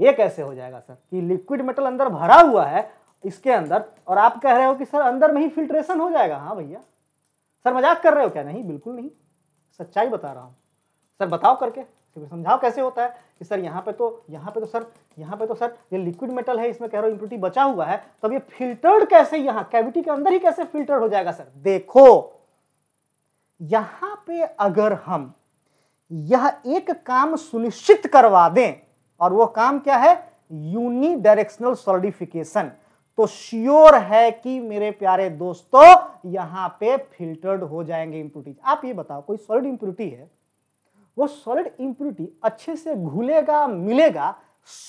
ये कैसे हो जाएगा सर कि लिक्विड मेटल अंदर भरा हुआ है इसके अंदर और आप कह रहे हो कि सर अंदर में ही फिल्ट्रेशन हो जाएगा हाँ भैया सर मजाक कर रहे हो क्या नहीं बिल्कुल नहीं सच्चाई बता रहा हूँ सर बताओ करके समझाओ कैसे होता है कि सर यहाँ पे तो यहाँ पे तो सर यहाँ पे तो सर ये लिक्विड मेटल है इसमें कह रहे हो इम्प्रिटी बचा हुआ है तब तो ये फिल्टर्ड कैसे यहाँ कैविटी के अंदर ही कैसे फिल्टर हो जाएगा सर देखो यहाँ पे अगर हम यह एक काम सुनिश्चित करवा दें और वो काम क्या है यूनिडायरेक्शनल सॉलिडिफिकेशन तो श्योर है कि मेरे प्यारे दोस्तों यहां पे फिल्टर्ड हो जाएंगे इंप्यूरिटीज आप ये बताओ कोई सॉलिड इंप्यूरिटी है वो सॉलिड इंप्यूरिटी अच्छे से घुलेगा मिलेगा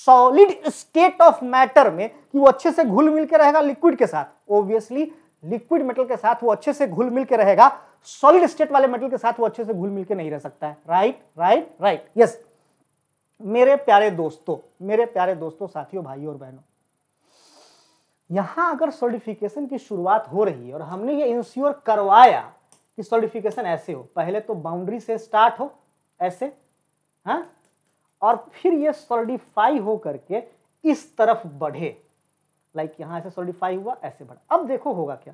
सॉलिड स्टेट ऑफ मैटर में कि वो अच्छे से घुल मिलकर रहेगा लिक्विड के साथ ओब्वियसली लिक्विड मेटल के साथ वो अच्छे से घुल मिल के रहेगा सॉलिड स्टेट वाले मेटल के साथ वो अच्छे से घुल मिल के नहीं रह सकता है राइट राइट राइट यस मेरे प्यारे दोस्तों मेरे प्यारे दोस्तों साथियों भाई और बहनों यहां अगर सोलिडिफिकेशन की शुरुआत हो रही है और हमने ये इंश्योर करवाया कि सोलिडिफिकेशन ऐसे हो पहले तो बाउंड्री से स्टार्ट हो ऐसे हा? और फिर ये सोलिडिफाई हो करके इस तरफ बढ़े लाइक यहाँ ऐसे सॉलिडिफाई हुआ ऐसे बढ़ा अब देखो होगा क्या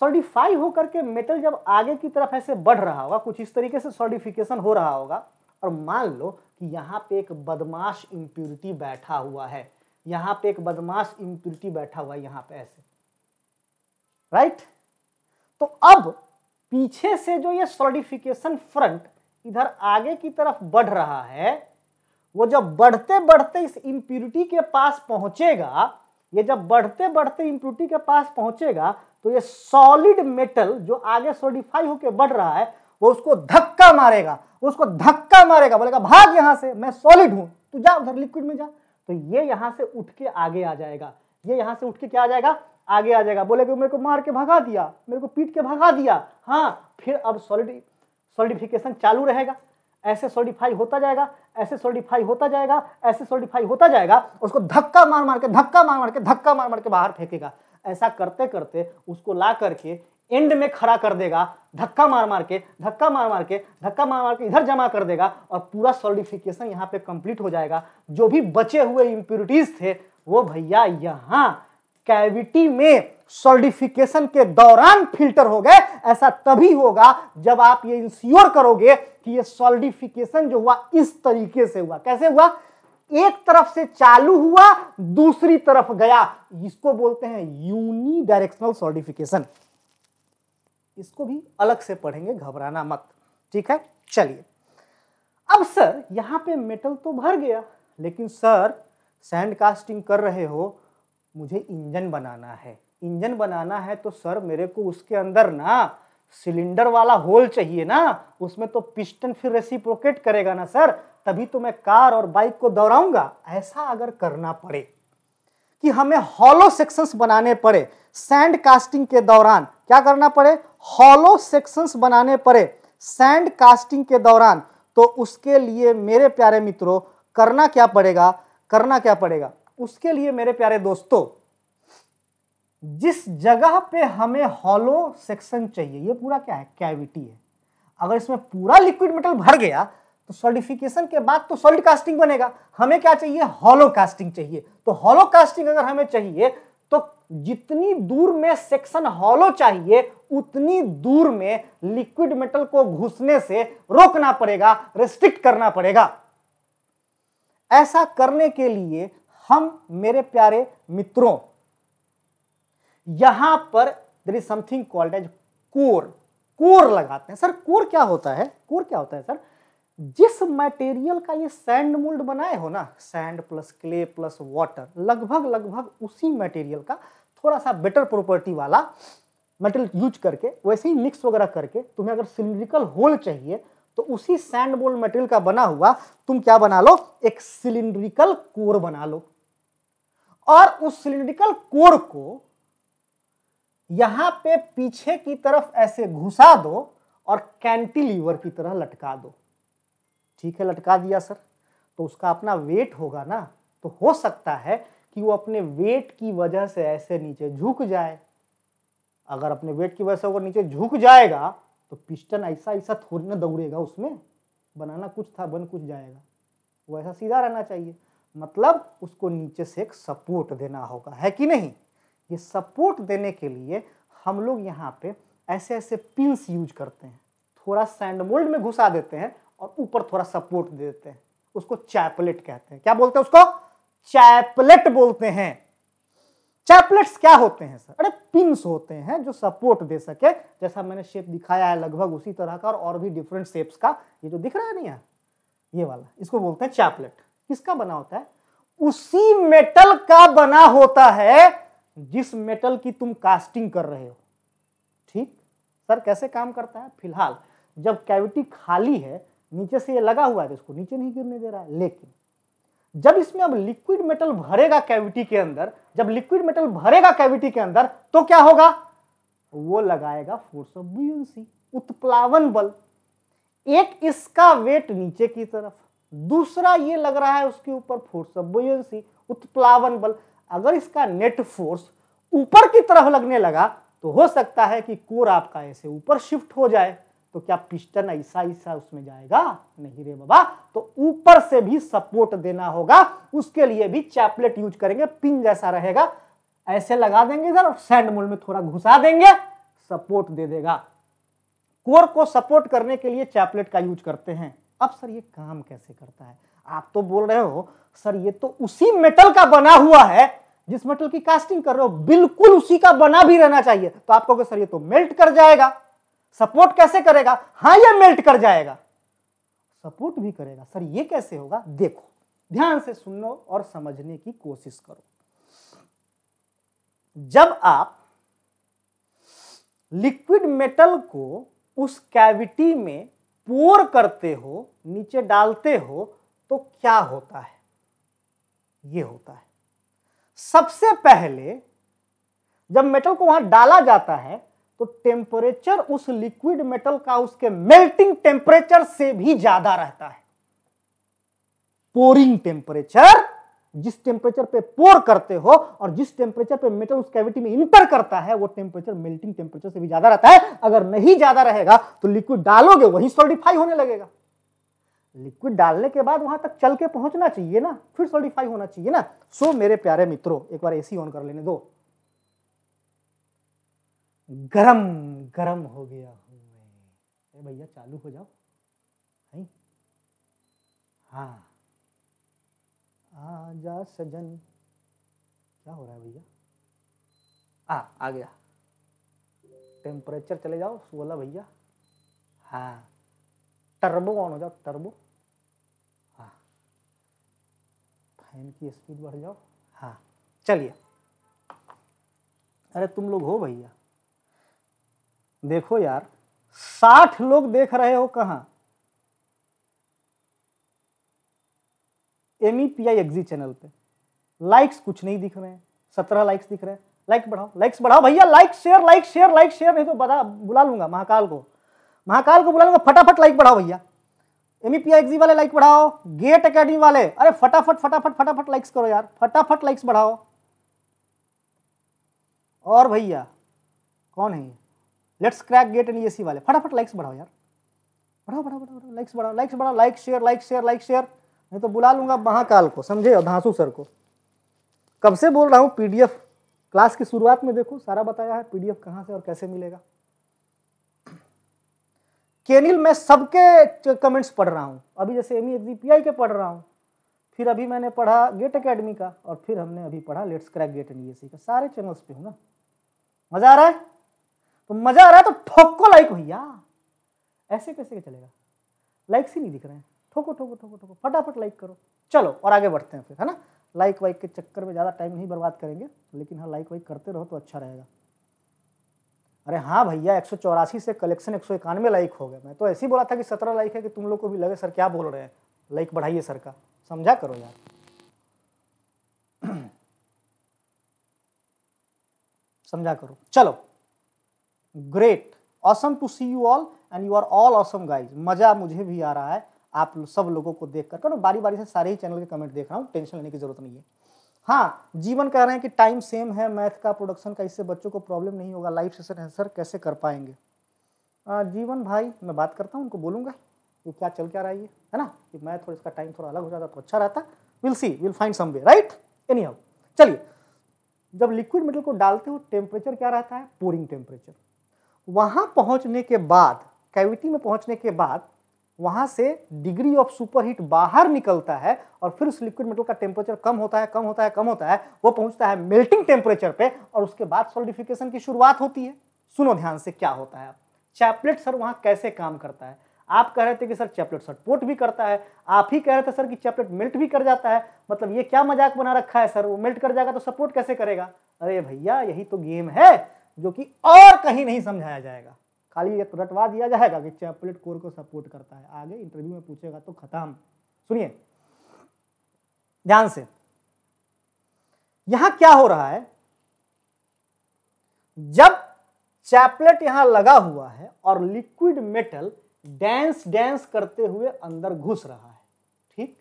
सॉलिडिफाई होकर के मेटल जब आगे की तरफ ऐसे बढ़ रहा होगा कुछ इस तरीके से सॉलिडिफिकेशन हो रहा होगा और मान लो कि यहाँ पे एक बदमाश इम्प्यूरिटी बैठा हुआ है यहाँ पे एक बदमाश इम्प्यूरिटी बैठा हुआ है यहाँ पे ऐसे राइट तो अब पीछे से जो ये सॉलिडिफिकेशन फ्रंट इधर आगे की तरफ बढ़ रहा है वो जब बढ़ते बढ़ते इस इम्प्यूरिटी के पास पहुंचेगा ये जब बढ़ते बढ़ते इम्प्यूरिटी के पास पहुंचेगा तो ये सॉलिड मेटल जो आगे सोडिफाई होकर बढ़ रहा है वो उसको धक्का मारेगा उसको धक्का मारेगा बोलेगा भाग यहां से मैं सॉलिड हूं तू जा उधर लिक्विड में जा तो ये यहां से उठ के आगे आ जाएगा ये यहां से उठ के क्या आ जाएगा आगे आ जाएगा बोले मेरे को मार के भगा दिया मेरे को पीट के भगा दिया हाँ फिर अब सॉलिड सॉलिडिफिकेशन चालू रहेगा ऐसे सोडिफाई होता जाएगा ऐसे सोडिफाई होता जाएगा ऐसे सोडिफाई होता जाएगा उसको धक्का मार मार के धक्का मार मार के धक्का मार मार के बाहर फेंकेगा ऐसा करते करते उसको ला करके एंड में खड़ा कर देगा धक्का मार मार के धक्का मार मार के धक्का मार मार के इधर जमा कर देगा और पूरा सॉलिडिफिकेशन यहाँ पे कंप्लीट हो जाएगा जो भी बचे हुए इम्प्यूरिटीज थे वो भैया यहाँ कैविटी में सॉलिडिफिकेशन के दौरान फिल्टर हो गए ऐसा तभी होगा जब आप ये इंश्योर करोगे कि ये सोल्डिफिकेशन जो हुआ इस तरीके से हुआ कैसे हुआ एक तरफ से चालू हुआ दूसरी तरफ गया इसको बोलते हैं यूनी डायरेक्शनल सॉलिडिफिकेशन इसको भी अलग से पढ़ेंगे घबराना मत ठीक है चलिए अब सर यहां पे मेटल तो भर गया लेकिन सर सैंड कास्टिंग कर रहे हो मुझे इंजन बनाना है इंजन बनाना है तो सर मेरे को उसके अंदर ना सिलेंडर वाला होल चाहिए ना उसमें तो पिस्टन फिर रेसिप्रोकेट करेगा ना सर तभी तो मैं कार और बाइक को दोहराऊंगा ऐसा अगर करना पड़े कि हमें हॉलो सेक्शंस बनाने पड़े सैंड कास्टिंग के दौरान क्या करना पड़े हॉलो सेक्शंस बनाने पड़े सैंड कास्टिंग के दौरान तो उसके लिए मेरे प्यारे मित्रों करना क्या पड़ेगा करना क्या पड़ेगा उसके लिए मेरे प्यारे दोस्तों जिस जगह पे हमें हॉलो सेक्शन चाहिए ये पूरा क्या है कैविटी है अगर इसमें पूरा लिक्विड मेटल भर गया तो सॉलिडिफिकेशन के बाद तो सोल्ड कास्टिंग बनेगा हमें क्या चाहिए हॉलो कास्टिंग चाहिए तो हॉलो कास्टिंग अगर हमें चाहिए तो जितनी दूर में सेक्शन हॉलो चाहिए उतनी दूर में लिक्विड मेटल को घुसने से रोकना पड़ेगा रिस्ट्रिक्ट करना पड़ेगा ऐसा करने के लिए हम मेरे प्यारे मित्रों यहां पर there is something called as core core लगाते हैं सर कोर क्या होता है कोर क्या होता है सर जिस मटेरियल का ये सैंड मोल्ड बनाए हो ना sand plus clay plus water लगभग लगभग उसी मटेरियल का थोड़ा सा बेटर प्रॉपर्टी वाला मटेरियल यूज करके वैसे ही मिक्स वगैरह करके तुम्हें अगर सिलिंड्रिकल होल चाहिए तो उसी सैंड मोल्ड मटेरियल का बना हुआ तुम क्या बना लो एक सिलिंड्रिकल कोर बना लो और उस सिलिंड्रिकल कोर को यहां पे पीछे की तरफ ऐसे घुसा दो और कैंटिलीवर की तरह लटका दो ठीक है लटका दिया सर तो उसका अपना वेट होगा ना तो हो सकता है कि वो अपने वेट की वजह से ऐसे नीचे झुक जाए अगर अपने वेट की वजह से वो नीचे झुक जाएगा तो पिस्टन ऐसा ऐसा थोड़ी ना दौड़ेगा उसमें बनाना कुछ था बन कुछ जाएगा वो ऐसा सीधा रहना चाहिए मतलब उसको नीचे से एक सपोर्ट देना होगा है कि नहीं ये सपोर्ट देने के लिए हम लोग यहाँ पे ऐसे ऐसे पिंस यूज करते हैं थोड़ा सैंड मोल्ड में घुसा देते हैं और ऊपर थोड़ा सपोर्ट दे देते हैं उसको चैपलेट कहते हैं क्या बोलते हैं उसको चैपलेट बोलते हैं चैपलेट्स क्या होते हैं सर अरे पिंस होते हैं जो सपोर्ट दे सके जैसा मैंने शेप दिखाया है लगभग उसी तरह का और, और भी डिफरेंट शेप्स का ये जो दिख रहा है ना यहाँ ये वाला इसको बोलते हैं चैपलेट किसका बना होता है उसी मेटल का बना होता है जिस मेटल की तुम कास्टिंग कर रहे हो ठीक सर कैसे काम करता है फिलहाल जब कैविटी खाली है नीचे से ये लगा हुआ है तो इसको नीचे नहीं गिरने दे रहा है लेकिन जब इसमें अब लिक्विड मेटल भरेगा कैविटी के अंदर जब लिक्विड मेटल भरेगा कैविटी के अंदर तो क्या होगा वो लगाएगा फोर्स ऑफ बुएंसी उत्प्लावन बल एक इसका वेट नीचे की तरफ दूसरा ये लग रहा है उसके ऊपर फोर्स ऑफ बोयसी उत्प्लावन बल अगर इसका नेट फोर्स ऊपर की तरफ लगने लगा तो हो सकता है कि कोर आपका ऐसे ऊपर शिफ्ट हो जाए तो क्या पिस्टन ऐसा ऐसा उसमें जाएगा नहीं रे बाबा तो ऊपर से भी सपोर्ट देना होगा उसके लिए भी चैपलेट यूज करेंगे पिन जैसा रहेगा ऐसे लगा देंगे इधर और सैंड मोल में थोड़ा घुसा देंगे सपोर्ट दे देगा कोर को सपोर्ट करने के लिए चैपलेट का यूज करते हैं अब सर ये काम कैसे करता है आप तो बोल रहे हो सर ये तो उसी मेटल का बना हुआ है जिस मेटल की कास्टिंग कर रहे हो बिल्कुल उसी का बना भी रहना चाहिए तो आप कहोगे सर ये तो मेल्ट कर जाएगा सपोर्ट कैसे करेगा हाँ ये मेल्ट कर जाएगा सपोर्ट भी करेगा सर ये कैसे होगा देखो ध्यान से सुनो और समझने की कोशिश करो जब आप लिक्विड मेटल को उस कैविटी में पोर करते हो नीचे डालते हो तो क्या होता है ये होता है सबसे पहले जब मेटल को वहां डाला जाता है तो टेम्परेचर उस लिक्विड मेटल का उसके मेल्टिंग टेम्परेचर से भी ज्यादा रहता है पोरिंग टेम्परेचर जिस टेम्परेचर पे पोर करते हो और जिस टेम्परेचर पे मेटल उस कैविटी में इंटर करता है वो टेम्परेचर मेल्टिंग टेम्परेचर से भी ज्यादा रहता है अगर नहीं ज्यादा रहेगा तो लिक्विड डालोगे वही सॉलिडिफाई होने लगेगा लिक्विड डालने के बाद वहां तक चल के पहुंचना चाहिए ना फिर सॉलिडिफाई होना चाहिए ना सो मेरे प्यारे मित्रों एक बार एसी ऑन कर लेने दो गरम गरम हो गया हूं भैया चालू हो जाओ हाँ आजा सजन क्या हो रहा है भैया आ आ गया टेम्परेचर चले जाओ सोलह भैया हाँ टर्बो ऑन हो जाओ टर्बो हाँ फैन की स्पीड बढ़ जाओ हाँ चलिए अरे तुम लोग हो भैया देखो यार साठ लोग देख रहे हो कहाँ एम ई पी आई एग्जी चैनल पे लाइक्स कुछ नहीं दिख रहे हैं सत्रह लाइक्स दिख रहे हैं लाइक बढ़ाओ लाइक्स बढ़ाओ भैया like share like share like share नहीं तो बता बुला लूंगा महाकाल को महाकाल को बुला लूंगा फटाफट लाइक बढ़ाओ भैया एम ई पी आई एग्जी वाले लाइक बढ़ाओ गेट अकेडमी वाले अरे फटाफट फटाफट फटाफट लाइक्स करो यार फटाफट लाइक्स बढ़ाओ और भैया कौन है ये let's crack GATE and C वाले फटाफट लाइक्स बढ़ाओ यार बढ़ाओ बढ़ाओ बढ़ाओ लाइक्स बढ़ाओ लाइक्स बढ़ाओ like share like share like share नहीं तो बुला लूँगा महाकाल को समझे धांसु सर को कब से बोल रहा हूँ पीडीएफ क्लास की शुरुआत में देखो सारा बताया है पीडीएफ कहाँ से और कैसे मिलेगा केनिल मैं सबके कमेंट्स पढ़ रहा हूँ अभी जैसे एम ई e के पढ़ रहा हूँ फिर अभी मैंने पढ़ा गेट अकेडमी का और फिर हमने अभी पढ़ा let's crack GATE N E का सारे चैनल्स पे हूँ ना मज़ा आ रहा है तो मज़ा आ रहा है तो ठोको लाइक भैया ऐसे कैसे चलेगा लाइक्स ही नहीं दिख रहे हैं ठोको ठोको ठोको ठोको फटाफट लाइक करो चलो और आगे बढ़ते हैं फिर है ना लाइक वाइक के चक्कर में ज़्यादा टाइम नहीं बर्बाद करेंगे लेकिन हाँ लाइक वाइक करते रहो तो अच्छा रहेगा अरे हाँ भैया एक से कलेक्शन एक लाइक हो गए मैं तो ऐसे ही बोला था कि सत्रह लाइक है कि तुम लोग को भी लगे सर क्या बोल रहे हैं लाइक बढ़ाइए सर का समझा करो यार (clears throat) समझा करो चलो great awesome to see you all and you are all awesome guys मजा मुझे भी आ रहा है आप सब लोगों को देख कर बारी बारी से सारे ही चैनल के कमेंट देख रहा हूँ टेंशन लेने की जरूरत नहीं है हाँ जीवन कह रहे हैं कि टाइम सेम है मैथ का प्रोडक्शन का इससे बच्चों को प्रॉब्लम नहीं होगा लाइफ सेशन है सर कैसे कर पाएंगे आ, जीवन भाई मैं बात करता हूँ उनको बोलूँगा ये क्या चल क्या रहा है ये है ना कि मैथ और इसका टाइम थोड़ा अलग हो जाता तो अच्छा रहता will see will find some way right anyhow चलिए जब लिक्विड मेटल को डालते हो टेम्परेचर क्या रहता है पोरिंग टेम्परेचर वहाँ पहुँचने के बाद कैविटी में पहुँचने के बाद वहां से डिग्री ऑफ सुपरहीट बाहर निकलता है और फिर उस लिक्विड मेटल का टेम्परेचर कम होता है कम होता है कम होता है वो पहुँचता है मेल्टिंग टेम्परेचर पे और उसके बाद सोलिडिफिकेशन की शुरुआत होती है सुनो ध्यान से क्या होता है चैपलेट सर वहाँ कैसे काम करता है आप कह रहे थे कि सर चैपलेट सपोर्ट भी करता है आप ही कह रहे थे सर कि चैपलेट मेल्ट भी कर जाता है मतलब ये क्या मजाक बना रखा है सर वो मेल्ट कर जाएगा तो सपोर्ट कैसे करेगा अरे भैया यही तो गेम है जो कि और कहीं नहीं समझाया जाएगा खाली एक तो रटवा दिया जाएगा कि चैपलेट कोर को सपोर्ट करता है आगे इंटरव्यू में पूछेगा तो खत्म सुनिए ध्यान से यहां क्या हो रहा है जब चैपलेट यहां लगा हुआ है और लिक्विड मेटल डैंस डैंस करते हुए अंदर घुस रहा है ठीक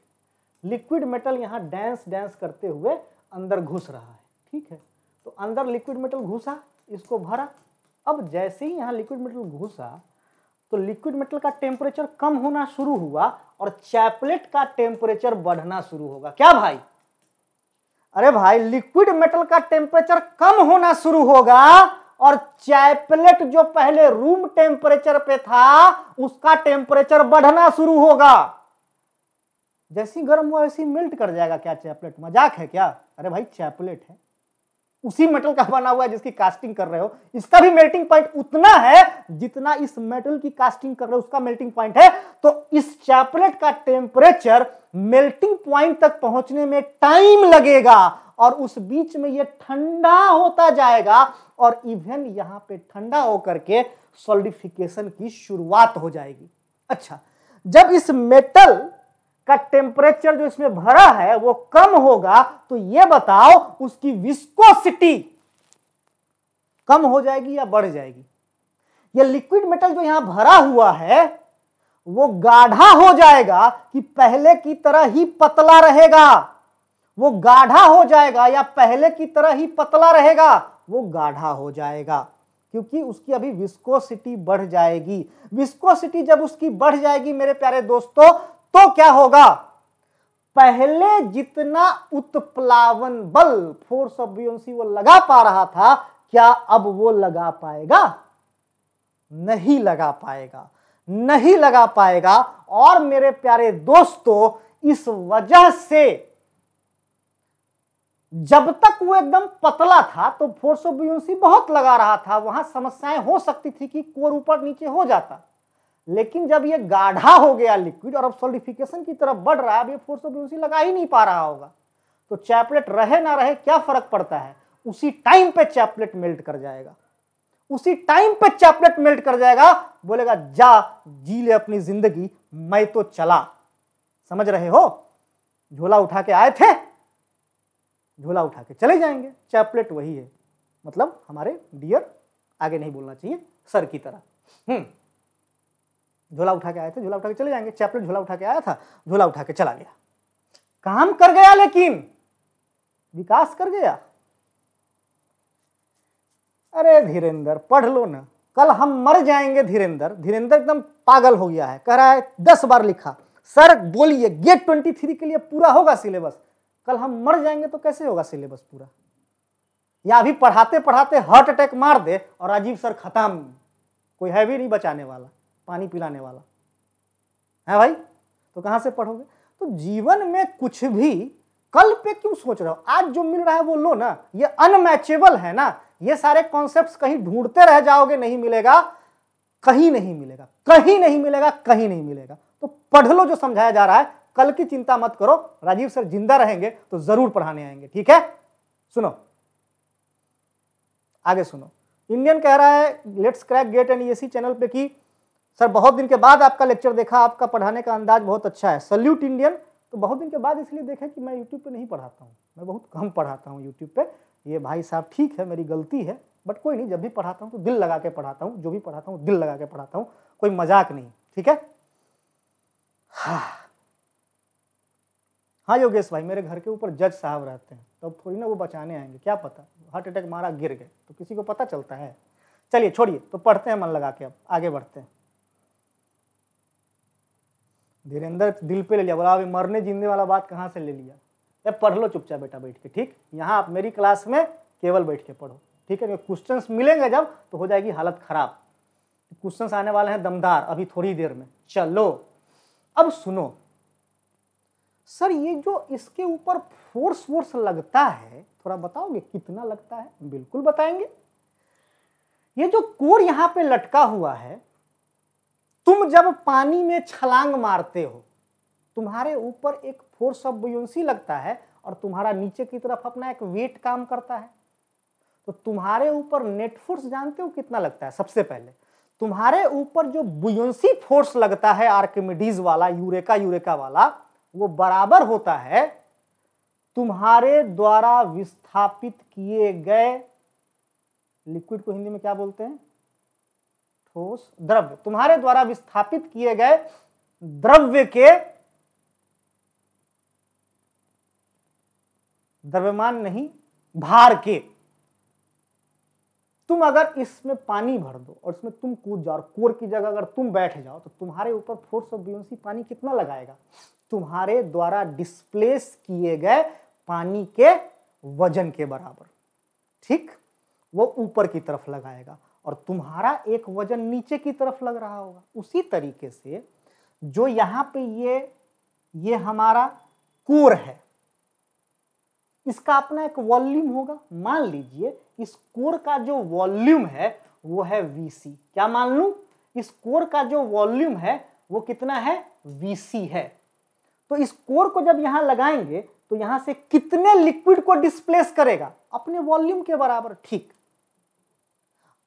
लिक्विड मेटल यहां डैंस डैंस करते हुए अंदर घुस रहा है ठीक है तो अंदर लिक्विड मेटल घुसा इसको भरा अब जैसे ही यहाँ लिक्विड मेटल घुसा तो लिक्विड मेटल का टेम्परेचर कम होना शुरू हुआ और चैपलेट का टेम्परेचर बढ़ना शुरू होगा क्या भाई अरे भाई लिक्विड मेटल का टेम्परेचर कम होना शुरू होगा और चैपलेट जो पहले रूम टेम्परेचर पे था उसका टेम्परेचर बढ़ना शुरू होगा जैसे गर्म हुआ वैसे मेल्ट कर जाएगा क्या चैपलेट मजाक है क्या अरे भाई चैपलेट है उसी मेटल का बना हुआ है जिसकी कास्टिंग कर रहे हो इसका भी मेल्टिंग पॉइंट उतना है जितना इस मेटल की कास्टिंग कर रहे हो उसका मेल्टिंग पॉइंट है तो इस चैपलेट का टेम्परेचर मेल्टिंग पॉइंट तक पहुंचने में टाइम लगेगा और उस बीच में ये ठंडा होता जाएगा और इवन यहां पे ठंडा होकर के सोलिडिफिकेशन की शुरुआत हो जाएगी अच्छा जब इस मेटल का टेम्परेचर जो इसमें भरा है वो कम होगा तो ये बताओ उसकी विस्कोसिटी कम हो जाएगी या बढ़ जाएगी ये लिक्विड मेटल जो यहां भरा हुआ है वो गाढ़ा हो जाएगा कि पहले की तरह ही पतला रहेगा वो गाढ़ा हो जाएगा या पहले की तरह ही पतला रहेगा वो गाढ़ा हो जाएगा क्योंकि उसकी अभी विस्कोसिटी बढ़ जाएगी विस्कोसिटी जब उसकी बढ़ जाएगी मेरे प्यारे दोस्तों तो क्या होगा पहले जितना उत्प्लावन बल फोर्स ऑफ ब्यूंसी वो लगा पा रहा था क्या अब वो लगा पाएगा नहीं लगा पाएगा नहीं लगा पाएगा और मेरे प्यारे दोस्तों इस वजह से जब तक वो एकदम पतला था तो फोर्स ऑफ ब्यूंसी बहुत लगा रहा था वहां समस्याएं हो सकती थी कि कोर ऊपर नीचे हो जाता लेकिन जब ये गाढ़ा हो गया लिक्विड और अब सोलिफिकेशन की तरफ बढ़ रहा है अब ये फोर्स ऑफ यूसी लगा ही नहीं पा रहा होगा तो चैपलेट रहे ना रहे क्या फर्क पड़ता है उसी टाइम पे चैपलेट मेल्ट कर जाएगा उसी टाइम पे चैपलेट मेल्ट कर जाएगा बोलेगा जा जी ले अपनी जिंदगी मैं तो चला समझ रहे हो झोला उठा के आए थे झोला उठा के चले जाएंगे चैपलेट वही है मतलब हमारे डियर आगे नहीं बोलना चाहिए सर की तरह हम्म झोला उठा के आए थे झोला उठा के चले जाएंगे चैपलेट झोला उठा के आया था झोला उठा के चला गया काम कर गया लेकिन विकास कर गया अरे धीरेन्द्र पढ़ लो ना कल हम मर जाएंगे धीरेन्द्र धीरेन्द्र एकदम पागल हो गया है कह रहा है दस बार लिखा सर बोलिए गेट ट्वेंटी थ्री के लिए पूरा होगा सिलेबस कल हम मर जाएंगे तो कैसे होगा सिलेबस पूरा या अभी पढ़ाते पढ़ाते हार्ट अटैक मार दे और राजीव सर खत्म कोई है भी नहीं बचाने वाला पानी पिलाने वाला है भाई तो कहाँ से पढ़ोगे तो जीवन में कुछ भी कल पे क्यों सोच रहे हो आज जो मिल रहा है वो लो ना ये अनमैचेबल है ना ये सारे कॉन्सेप्ट कहीं ढूंढते रह जाओगे नहीं मिलेगा कहीं नहीं मिलेगा कहीं नहीं मिलेगा कहीं नहीं मिलेगा तो पढ़ लो जो समझाया जा रहा है कल की चिंता मत करो राजीव सर जिंदा रहेंगे तो जरूर पढ़ाने आएंगे ठीक है सुनो आगे सुनो इंडियन कह रहा है let's crack GATE and ESC channel पे की सर बहुत दिन के बाद आपका लेक्चर देखा आपका पढ़ाने का अंदाज बहुत अच्छा है सल्यूट इंडियन तो बहुत दिन के बाद इसलिए देखा कि मैं यूट्यूब पर नहीं पढ़ाता हूँ मैं बहुत कम पढ़ाता हूँ यूट्यूब पे ये भाई साहब ठीक है मेरी गलती है बट कोई नहीं जब भी पढ़ाता हूँ तो दिल लगा के पढ़ाता हूँ जो भी पढ़ाता हूँ दिल लगा के पढ़ाता हूँ कोई मजाक नहीं ठीक है हाँ हाँ योगेश भाई मेरे घर के ऊपर जज साहब रहते हैं तो थोड़ी ना वो बचाने आएंगे क्या पता हार्ट अटैक मारा गिर गए तो किसी को पता चलता है चलिए छोड़िए तो पढ़ते हैं मन लगा के अब आगे बढ़ते हैं धीरेन्द्र दिल पे ले लिया बोला अभी मरने जीने वाला बात कहाँ से ले लिया ये पढ़ लो चुपचाप बेटा बैठ के ठीक यहाँ आप मेरी क्लास में केवल बैठ के पढ़ो ठीक है क्वेश्चन मिलेंगे जब तो हो जाएगी हालत खराब क्वेश्चन आने वाले हैं दमदार अभी थोड़ी देर में चलो अब सुनो सर ये जो इसके ऊपर फोर्स वोर्स लगता है थोड़ा बताओगे कितना लगता है बिल्कुल बताएंगे ये जो कोर यहाँ पे लटका हुआ है तुम जब पानी में छलांग मारते हो तुम्हारे ऊपर एक फोर्स ऑफ बुयसी लगता है और तुम्हारा नीचे की तरफ अपना एक वेट काम करता है तो तुम्हारे ऊपर नेट फोर्स जानते हो कितना लगता है सबसे पहले तुम्हारे ऊपर जो बुयसी फोर्स लगता है आर्किमिडीज वाला यूरेका यूरेका वाला वो बराबर होता है तुम्हारे द्वारा विस्थापित किए गए लिक्विड को हिंदी में क्या बोलते हैं ठोस द्रव्य तुम्हारे द्वारा विस्थापित किए गए द्रव्य के द्रव्यमान नहीं भार के तुम अगर इसमें पानी भर दो और इसमें तुम कूद जाओ और कोर की जगह अगर तुम बैठ जाओ तो तुम्हारे ऊपर फोर्स ऑफ ब्यूंसी पानी कितना लगाएगा तुम्हारे द्वारा डिस्प्लेस किए गए पानी के वजन के बराबर ठीक वो ऊपर की तरफ लगाएगा और तुम्हारा एक वजन नीचे की तरफ लग रहा होगा उसी तरीके से जो यहाँ पे ये ये हमारा कोर है इसका अपना एक वॉल्यूम होगा मान लीजिए इस कोर का जो वॉल्यूम है वो है VC क्या मान लू इस कोर का जो वॉल्यूम है वो कितना है VC है तो इस कोर को जब यहां लगाएंगे तो यहां से कितने लिक्विड को डिस्प्लेस करेगा अपने वॉल्यूम के बराबर ठीक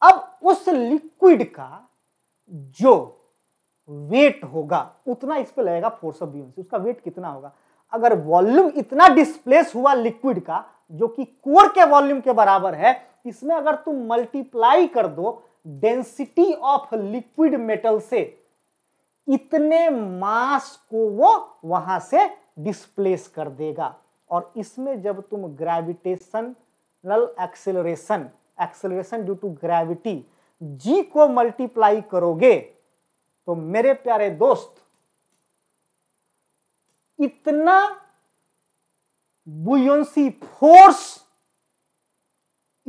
अब उस लिक्विड का जो वेट होगा उतना इस पर लगेगा फोर्स ऑफ बीएमसी उसका वेट कितना होगा अगर वॉल्यूम इतना डिस्प्लेस हुआ लिक्विड का जो कि कोर के वॉल्यूम के बराबर है इसमें अगर तुम मल्टीप्लाई कर दो डेंसिटी ऑफ लिक्विड मेटल से इतने मास को वो वहां से डिस्प्लेस कर देगा और इसमें जब तुम gravitational acceleration acceleration due to gravity g को मल्टीप्लाई करोगे तो मेरे प्यारे दोस्त इतना बुयोन्सी फोर्स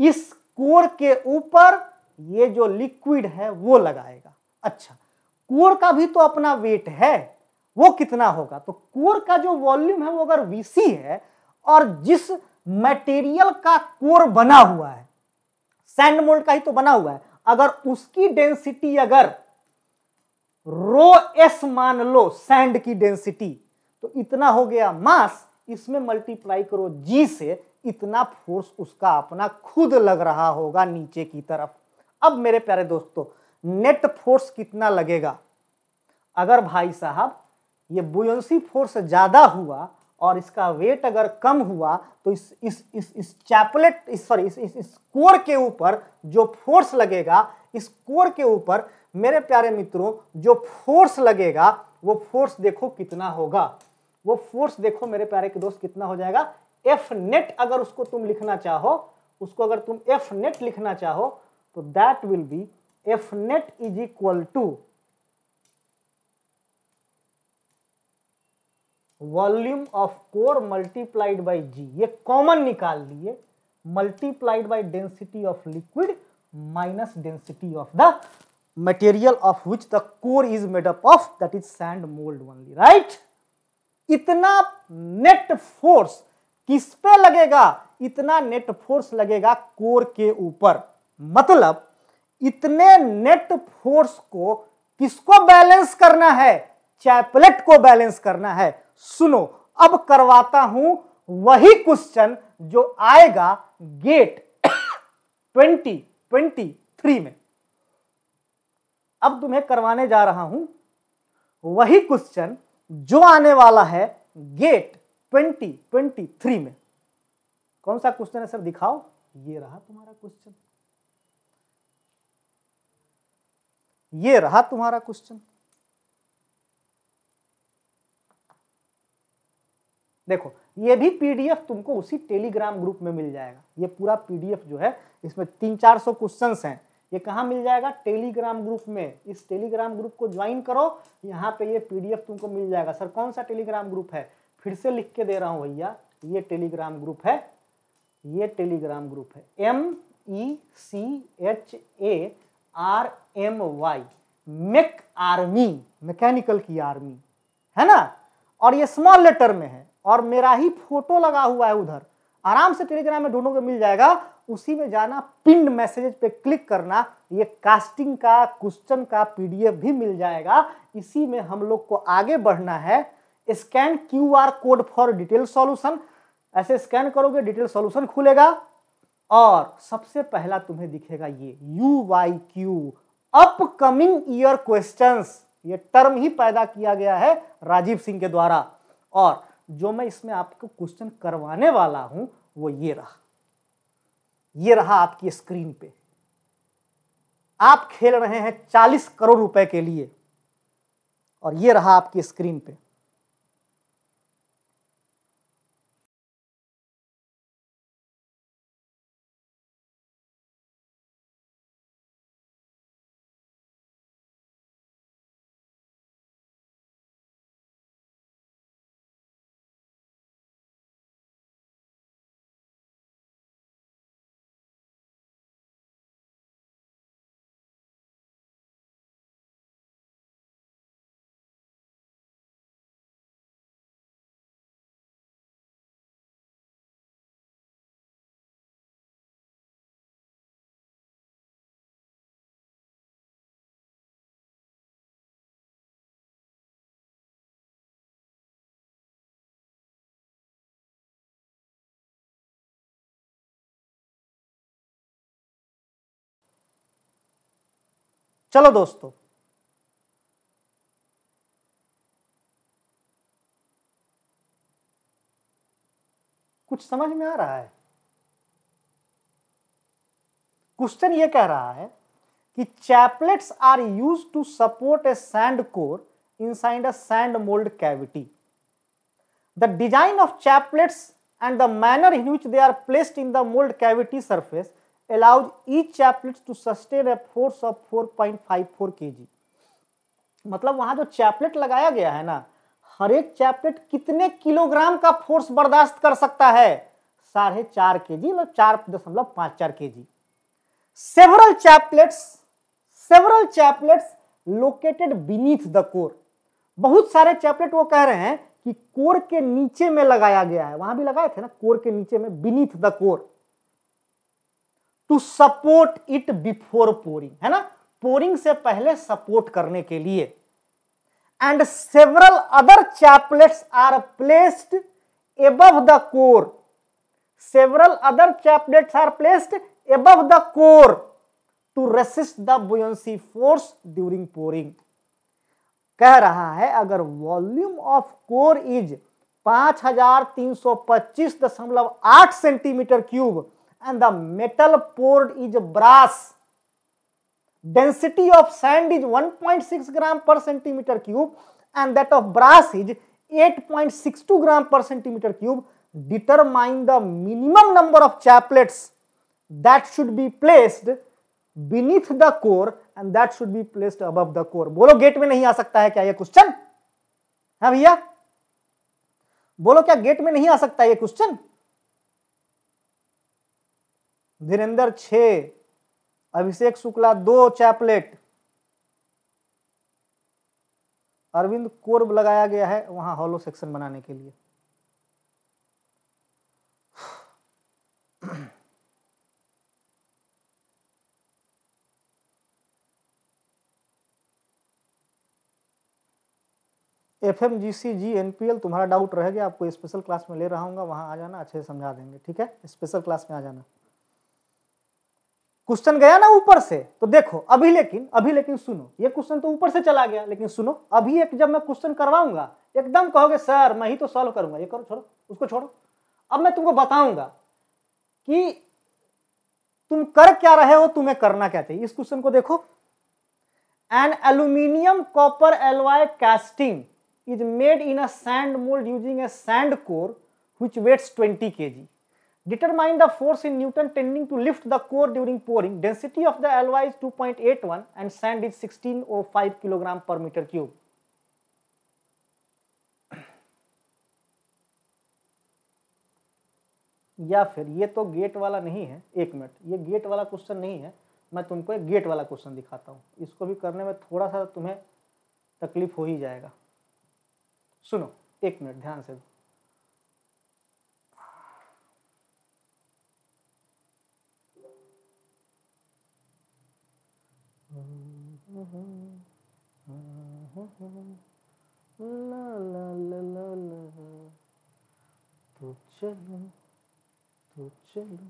इस कोर के ऊपर ये जो लिक्विड है वो लगाएगा अच्छा कोर का भी तो अपना वेट है वो कितना होगा तो कोर का जो वॉल्यूम है वो अगर वीसी है और जिस मटेरियल का कोर बना हुआ है सैंड मोल्ड का ही तो बना हुआ है अगर उसकी डेंसिटी अगर रो एस मान लो सैंड की डेंसिटी तो इतना हो गया मास इसमें मल्टीप्लाई करो जी से इतना फोर्स उसका अपना खुद लग रहा होगा नीचे की तरफ अब मेरे प्यारे दोस्तों नेट फोर्स कितना लगेगा अगर भाई साहब ये बुयंसी फोर्स ज्यादा हुआ और इसका वेट अगर कम हुआ तो इस इस इस इस चैपलेट इस सॉरी इस, इस इस कोर के ऊपर जो फोर्स लगेगा इस कोर के ऊपर मेरे प्यारे मित्रों जो फोर्स लगेगा वो फोर्स देखो कितना होगा वो फोर्स देखो मेरे प्यारे के दोस्त कितना हो जाएगा एफ नेट अगर उसको तुम लिखना चाहो उसको अगर तुम एफ नेट लिखना चाहो तो that will be F net is equal to volume of core multiplied by g ये कॉमन निकाल लिए multiplied by density of liquid minus density of the material of which the core is made up of that is sand mould only right इतना net force किस पे लगेगा इतना net force लगेगा core के ऊपर मतलब इतने नेट फोर्स को किसको बैलेंस करना है चैपलेट को बैलेंस करना है सुनो अब करवाता हूं वही क्वेश्चन जो आएगा गेट ट्वेंटी ट्वेंटी थ्री में अब तुम्हें करवाने जा रहा हूं वही क्वेश्चन जो आने वाला है गेट ट्वेंटी ट्वेंटी थ्री में कौन सा क्वेश्चन है सर दिखाओ ये रहा तुम्हारा क्वेश्चन ये रहा तुम्हारा क्वेश्चन देखो ये भी पीडीएफ तुमको उसी टेलीग्राम ग्रुप में मिल जाएगा ये पूरा पीडीएफ जो है इसमें तीन चार सौ क्वेश्चन हैं ये कहाँ मिल जाएगा टेलीग्राम ग्रुप में इस टेलीग्राम ग्रुप को ज्वाइन करो यहाँ पे ये पीडीएफ तुमको मिल जाएगा सर कौन सा टेलीग्राम ग्रुप है फिर से लिख के दे रहा हूँ भैया ये टेलीग्राम ग्रुप है ये टेलीग्राम ग्रुप है M E C H A R M Y mech army mechanical की आर्मी है ना और ये स्मॉल लेटर में है और मेरा ही फोटो लगा हुआ है उधर आराम से टेलीग्राम में ढूंढोगे मिल जाएगा उसी में जाना पिंड मैसेजेज पे क्लिक करना ये कास्टिंग का क्वेश्चन का पीडीएफ भी मिल जाएगा इसी में हम लोग को आगे बढ़ना है scan QR code for detail solution ऐसे स्कैन करोगे डिटेल सॉल्यूशन खुलेगा और सबसे पहला तुम्हें दिखेगा ये U Y Q upcoming year questions ये टर्म ही पैदा किया गया है राजीव सिंह के द्वारा और जो मैं इसमें आपको क्वेश्चन करवाने वाला हूं वो ये रहा ये रहा आपकी स्क्रीन पे आप खेल रहे हैं चालीस करोड़ रुपए के लिए और ये रहा आपकी स्क्रीन पे चलो दोस्तों कुछ समझ में आ रहा है क्वेश्चन ये कह रहा है कि chaplets are use to support a sand core inside a sand mould cavity the design of chaplets and the manner in which they are placed in the mould cavity surface allowed each chaplets to sustain a force of 4.54 kg. मतलब वहां जो chaplet लगाया गया है ना हर एक chaplet कितने kilogram का फोर्स बर्दाश्त कर सकता है साढ़े चार के जी मतलब चार दशमलव पांच चार K G several chaplets several chaplets located beneath the core बहुत सारे चैपलेट वो कह रहे हैं कि कोर के नीचे में लगाया गया है वहां भी लगाए थे ना कोर के नीचे में beneath the core to support it before pouring है ना पोरिंग से पहले सपोर्ट करने के लिए and several other chaplets are placed above the core several other chaplets are placed above the core to resist the buoyancy force during pouring कह रहा है अगर वॉल्यूम ऑफ कोर इज पांच हजार तीन सौ पच्चीस दशमलव आठ centimetre cube and the metal poured is brass. Density of sand is 1.6 gram per centimeter cube and that of brass is 8.62 gram per centimeter cube. Determine the minimum number of chaplets that should be placed beneath the core and that should be placed above the core. बोलो GATE में नहीं आ सकता है क्या ये question है भैया बोलो क्या गेट में नहीं आ सकता ye question धीरेन्द्र छ अभिषेक शुक्ला दो चैपलेट अरविंद कोर्ब लगाया गया है वहां हॉलो सेक्शन बनाने के लिए F M G C G N P L तुम्हारा डाउट रह गया आपको स्पेशल क्लास में ले रहा हूँ वहाँ आ जाना अच्छे से समझा देंगे ठीक है स्पेशल क्लास में आ जाना क्वेश्चन गया ना ऊपर से तो देखो अभी लेकिन अभी लेकिन सुनो ये क्वेश्चन तो ऊपर से चला गया लेकिन सुनो अभी एक जब मैं क्वेश्चन करवाऊंगा एकदम कहोगे सर मैं ही तो सॉल्व करूंगा ये करो छोड़ो उसको छोड़ो अब मैं तुमको बताऊंगा कि तुम कर क्या रहे हो तुम्हें करना क्या चाहिए इस क्वेश्चन को देखो an aluminium copper alloy casting is made in a sand mould using a sand core weights twenty 20 g Determine the force in Newton tending to lift the core during pouring. Density of the alloy is 2.81 and sand is 1605 kg per meter cube. या फिर ये तो gate वाला नहीं है एक minute ये gate वाला क्वेश्चन नहीं है मैं तुमको एक गेट वाला क्वेश्चन दिखाता हूँ इसको भी करने में थोड़ा सा तुम्हें तकलीफ हो ही जाएगा सुनो एक मिनट ध्यान से दो ला ला ला ला ला तो चलो तो चलो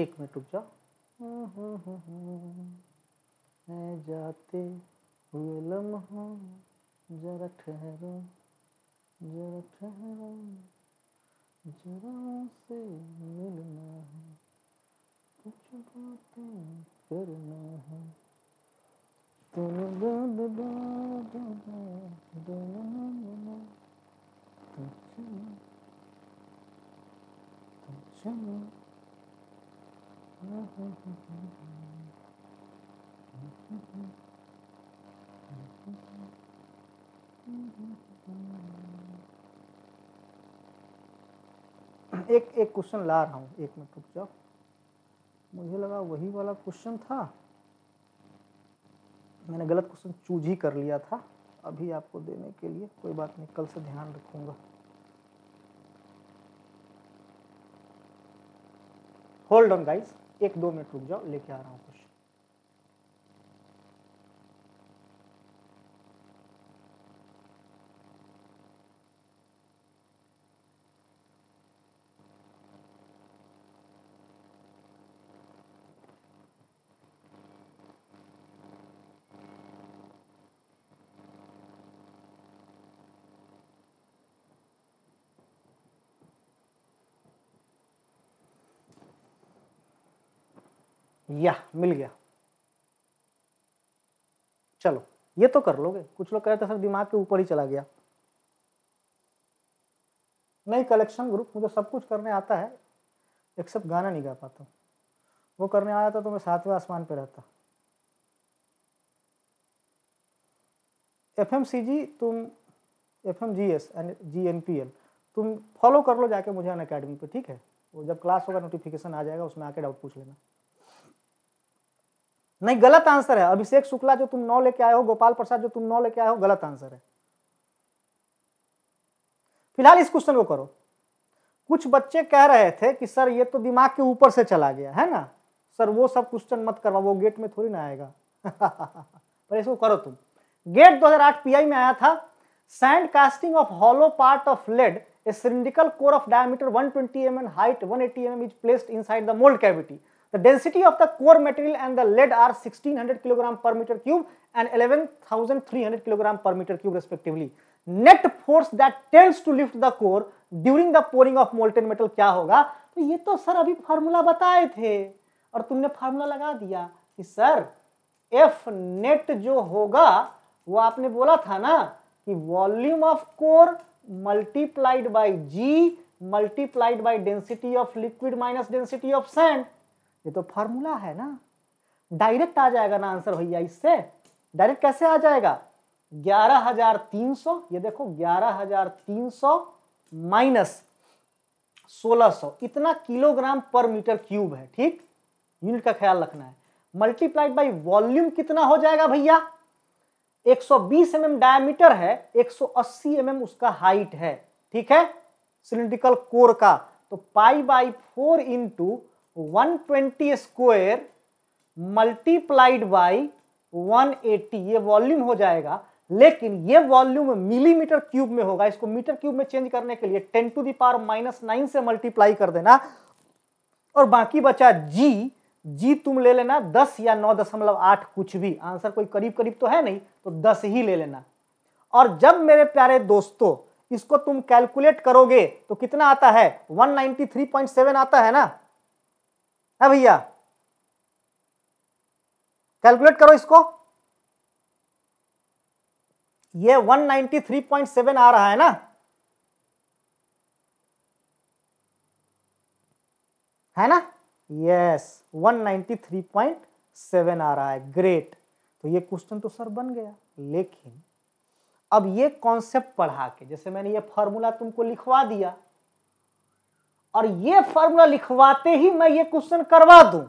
एक मिनट रुक जाओ मैं जाते हुए लम्हों जरा ठहरो जरा ठहरो जरा से मिलना है कुछ बातें करना है एक एक क्वेश्चन ला रहा हूँ एक मिनट रुक जाओ मुझे लगा वही वाला क्वेश्चन था मैंने गलत क्वेश्चन चूज ही कर लिया था अभी आपको देने के लिए कोई बात नहीं कल से ध्यान रखूंगा होल्ड ऑन गाइस एक दो मिनट रुक जाओ लेके आ रहा हूँ या मिल गया चलो ये तो कर लोगे कुछ लोग कहते सर दिमाग के ऊपर ही चला गया नहीं कलेक्शन ग्रुप मुझे सब कुछ करने आता है एक्सेप्ट गाना नहीं गा पाता वो करने आया था तो मैं सातवें आसमान पे रहता एफ एम सी जी तुम F M G S N G N P L तुम फॉलो कर लो जाके मुझे अन अकेडमी पर ठीक है वो जब क्लास होगा नोटिफिकेशन आ जाएगा उसमें आके डाउट पूछ लेना नहीं गलत आंसर है अभिषेक शुक्ला जो तुम नौ लेके आए हो गोपाल प्रसाद जो तुम नौ लेके आए हो गलत आंसर है फिलहाल इस क्वेश्चन को करो कुछ बच्चे कह रहे थे कि सर ये तो दिमाग के ऊपर से चला गया है ना सर वो सब क्वेश्चन मत करवा वो गेट में थोड़ी ना आएगा (laughs) पर इसको करो तुम गेट 2008 पीआई में आया था sand casting of hollow part of lead a cylindrical core of diameter 120 m and height eighty m m is placed inside the mould cavity The density of the core material and the lead are 1600 kg per meter cube and 11300 kg per meter cube respectively. Net force that tends to lift the core during the pouring of molten metal kya hoga to ye to sir abhi formula bataye the aur tumne formula laga diya ki sir f net jo hoga wo aapne bola tha na ki volume of core multiplied by g multiplied by density of liquid minus density of sand ये तो formula है ना direct आ जाएगा ना answer भैया इससे direct कैसे आ जाएगा ग्यारह हजार तीन सौ ये देखो ग्यारह हजार तीन सौ माइनस सोलह सौ इतना किलोग्राम पर मीटर क्यूब है ठीक यूनिट का ख्याल रखना है मल्टीप्लाइड बाई वॉल्यूम कितना हो जाएगा भैया 120 सौ mm डायमीटर है 180 सौ mm उसका हाइट है ठीक है सिलिंड्रिकल कोर का तो pi by four into 120 square multiplied by 180 ये वॉल्यूम हो जाएगा लेकिन ये वॉल्यूम मिलीमीटर क्यूब में होगा इसको मीटर क्यूब में चेंज करने के लिए 10 टू दावर माइनस नाइन से मल्टीप्लाई कर देना और बाकी बचा जी जी तुम ले लेना दस या नौ दशमलव आठ कुछ भी आंसर कोई करीब करीब तो है नहीं तो दस ही ले लेना और जब मेरे प्यारे दोस्तों इसको तुम कैलकुलेट करोगे तो कितना आता है 193.7 आता है ना है हाँ भैया कैलकुलेट करो इसको ये 193.7 आ रहा है ना है ना यस 193.7 आ रहा है ग्रेट तो ये क्वेश्चन तो सर बन गया लेकिन अब ये कॉन्सेप्ट पढ़ा के जैसे मैंने ये फॉर्मूला तुमको लिखवा दिया और ये फॉर्मूला लिखवाते ही मैं ये क्वेश्चन करवा दूं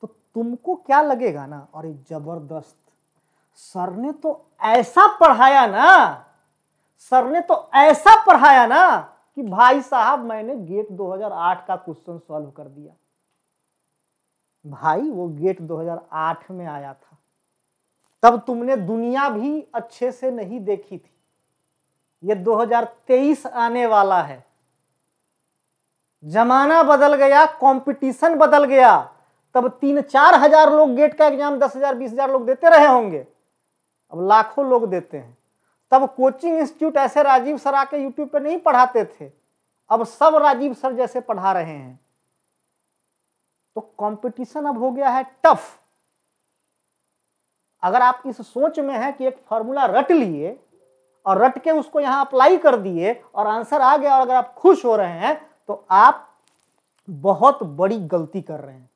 तो तुमको क्या लगेगा ना अरे जबरदस्त सर ने तो ऐसा पढ़ाया ना सर ने तो ऐसा पढ़ाया ना कि भाई साहब मैंने गेट 2008 का क्वेश्चन सॉल्व कर दिया भाई वो गेट 2008 में आया था तब तुमने दुनिया भी अच्छे से नहीं देखी थी ये 2023 आने वाला है जमाना बदल गया कंपटीशन बदल गया तब तीन चार हजार लोग गेट का एग्जाम दस हजार बीस हजार लोग देते रहे होंगे अब लाखों लोग देते हैं तब कोचिंग इंस्टीट्यूट ऐसे राजीव सर आके यूट्यूब पे नहीं पढ़ाते थे अब सब राजीव सर जैसे पढ़ा रहे हैं तो कंपटीशन अब हो गया है टफ अगर आप इस सोच में है कि एक फॉर्मूला रट लिए और रट के उसको यहां अप्लाई कर दिए और आंसर आ गया और अगर आप खुश हो रहे हैं तो आप बहुत बड़ी गलती कर रहे हैं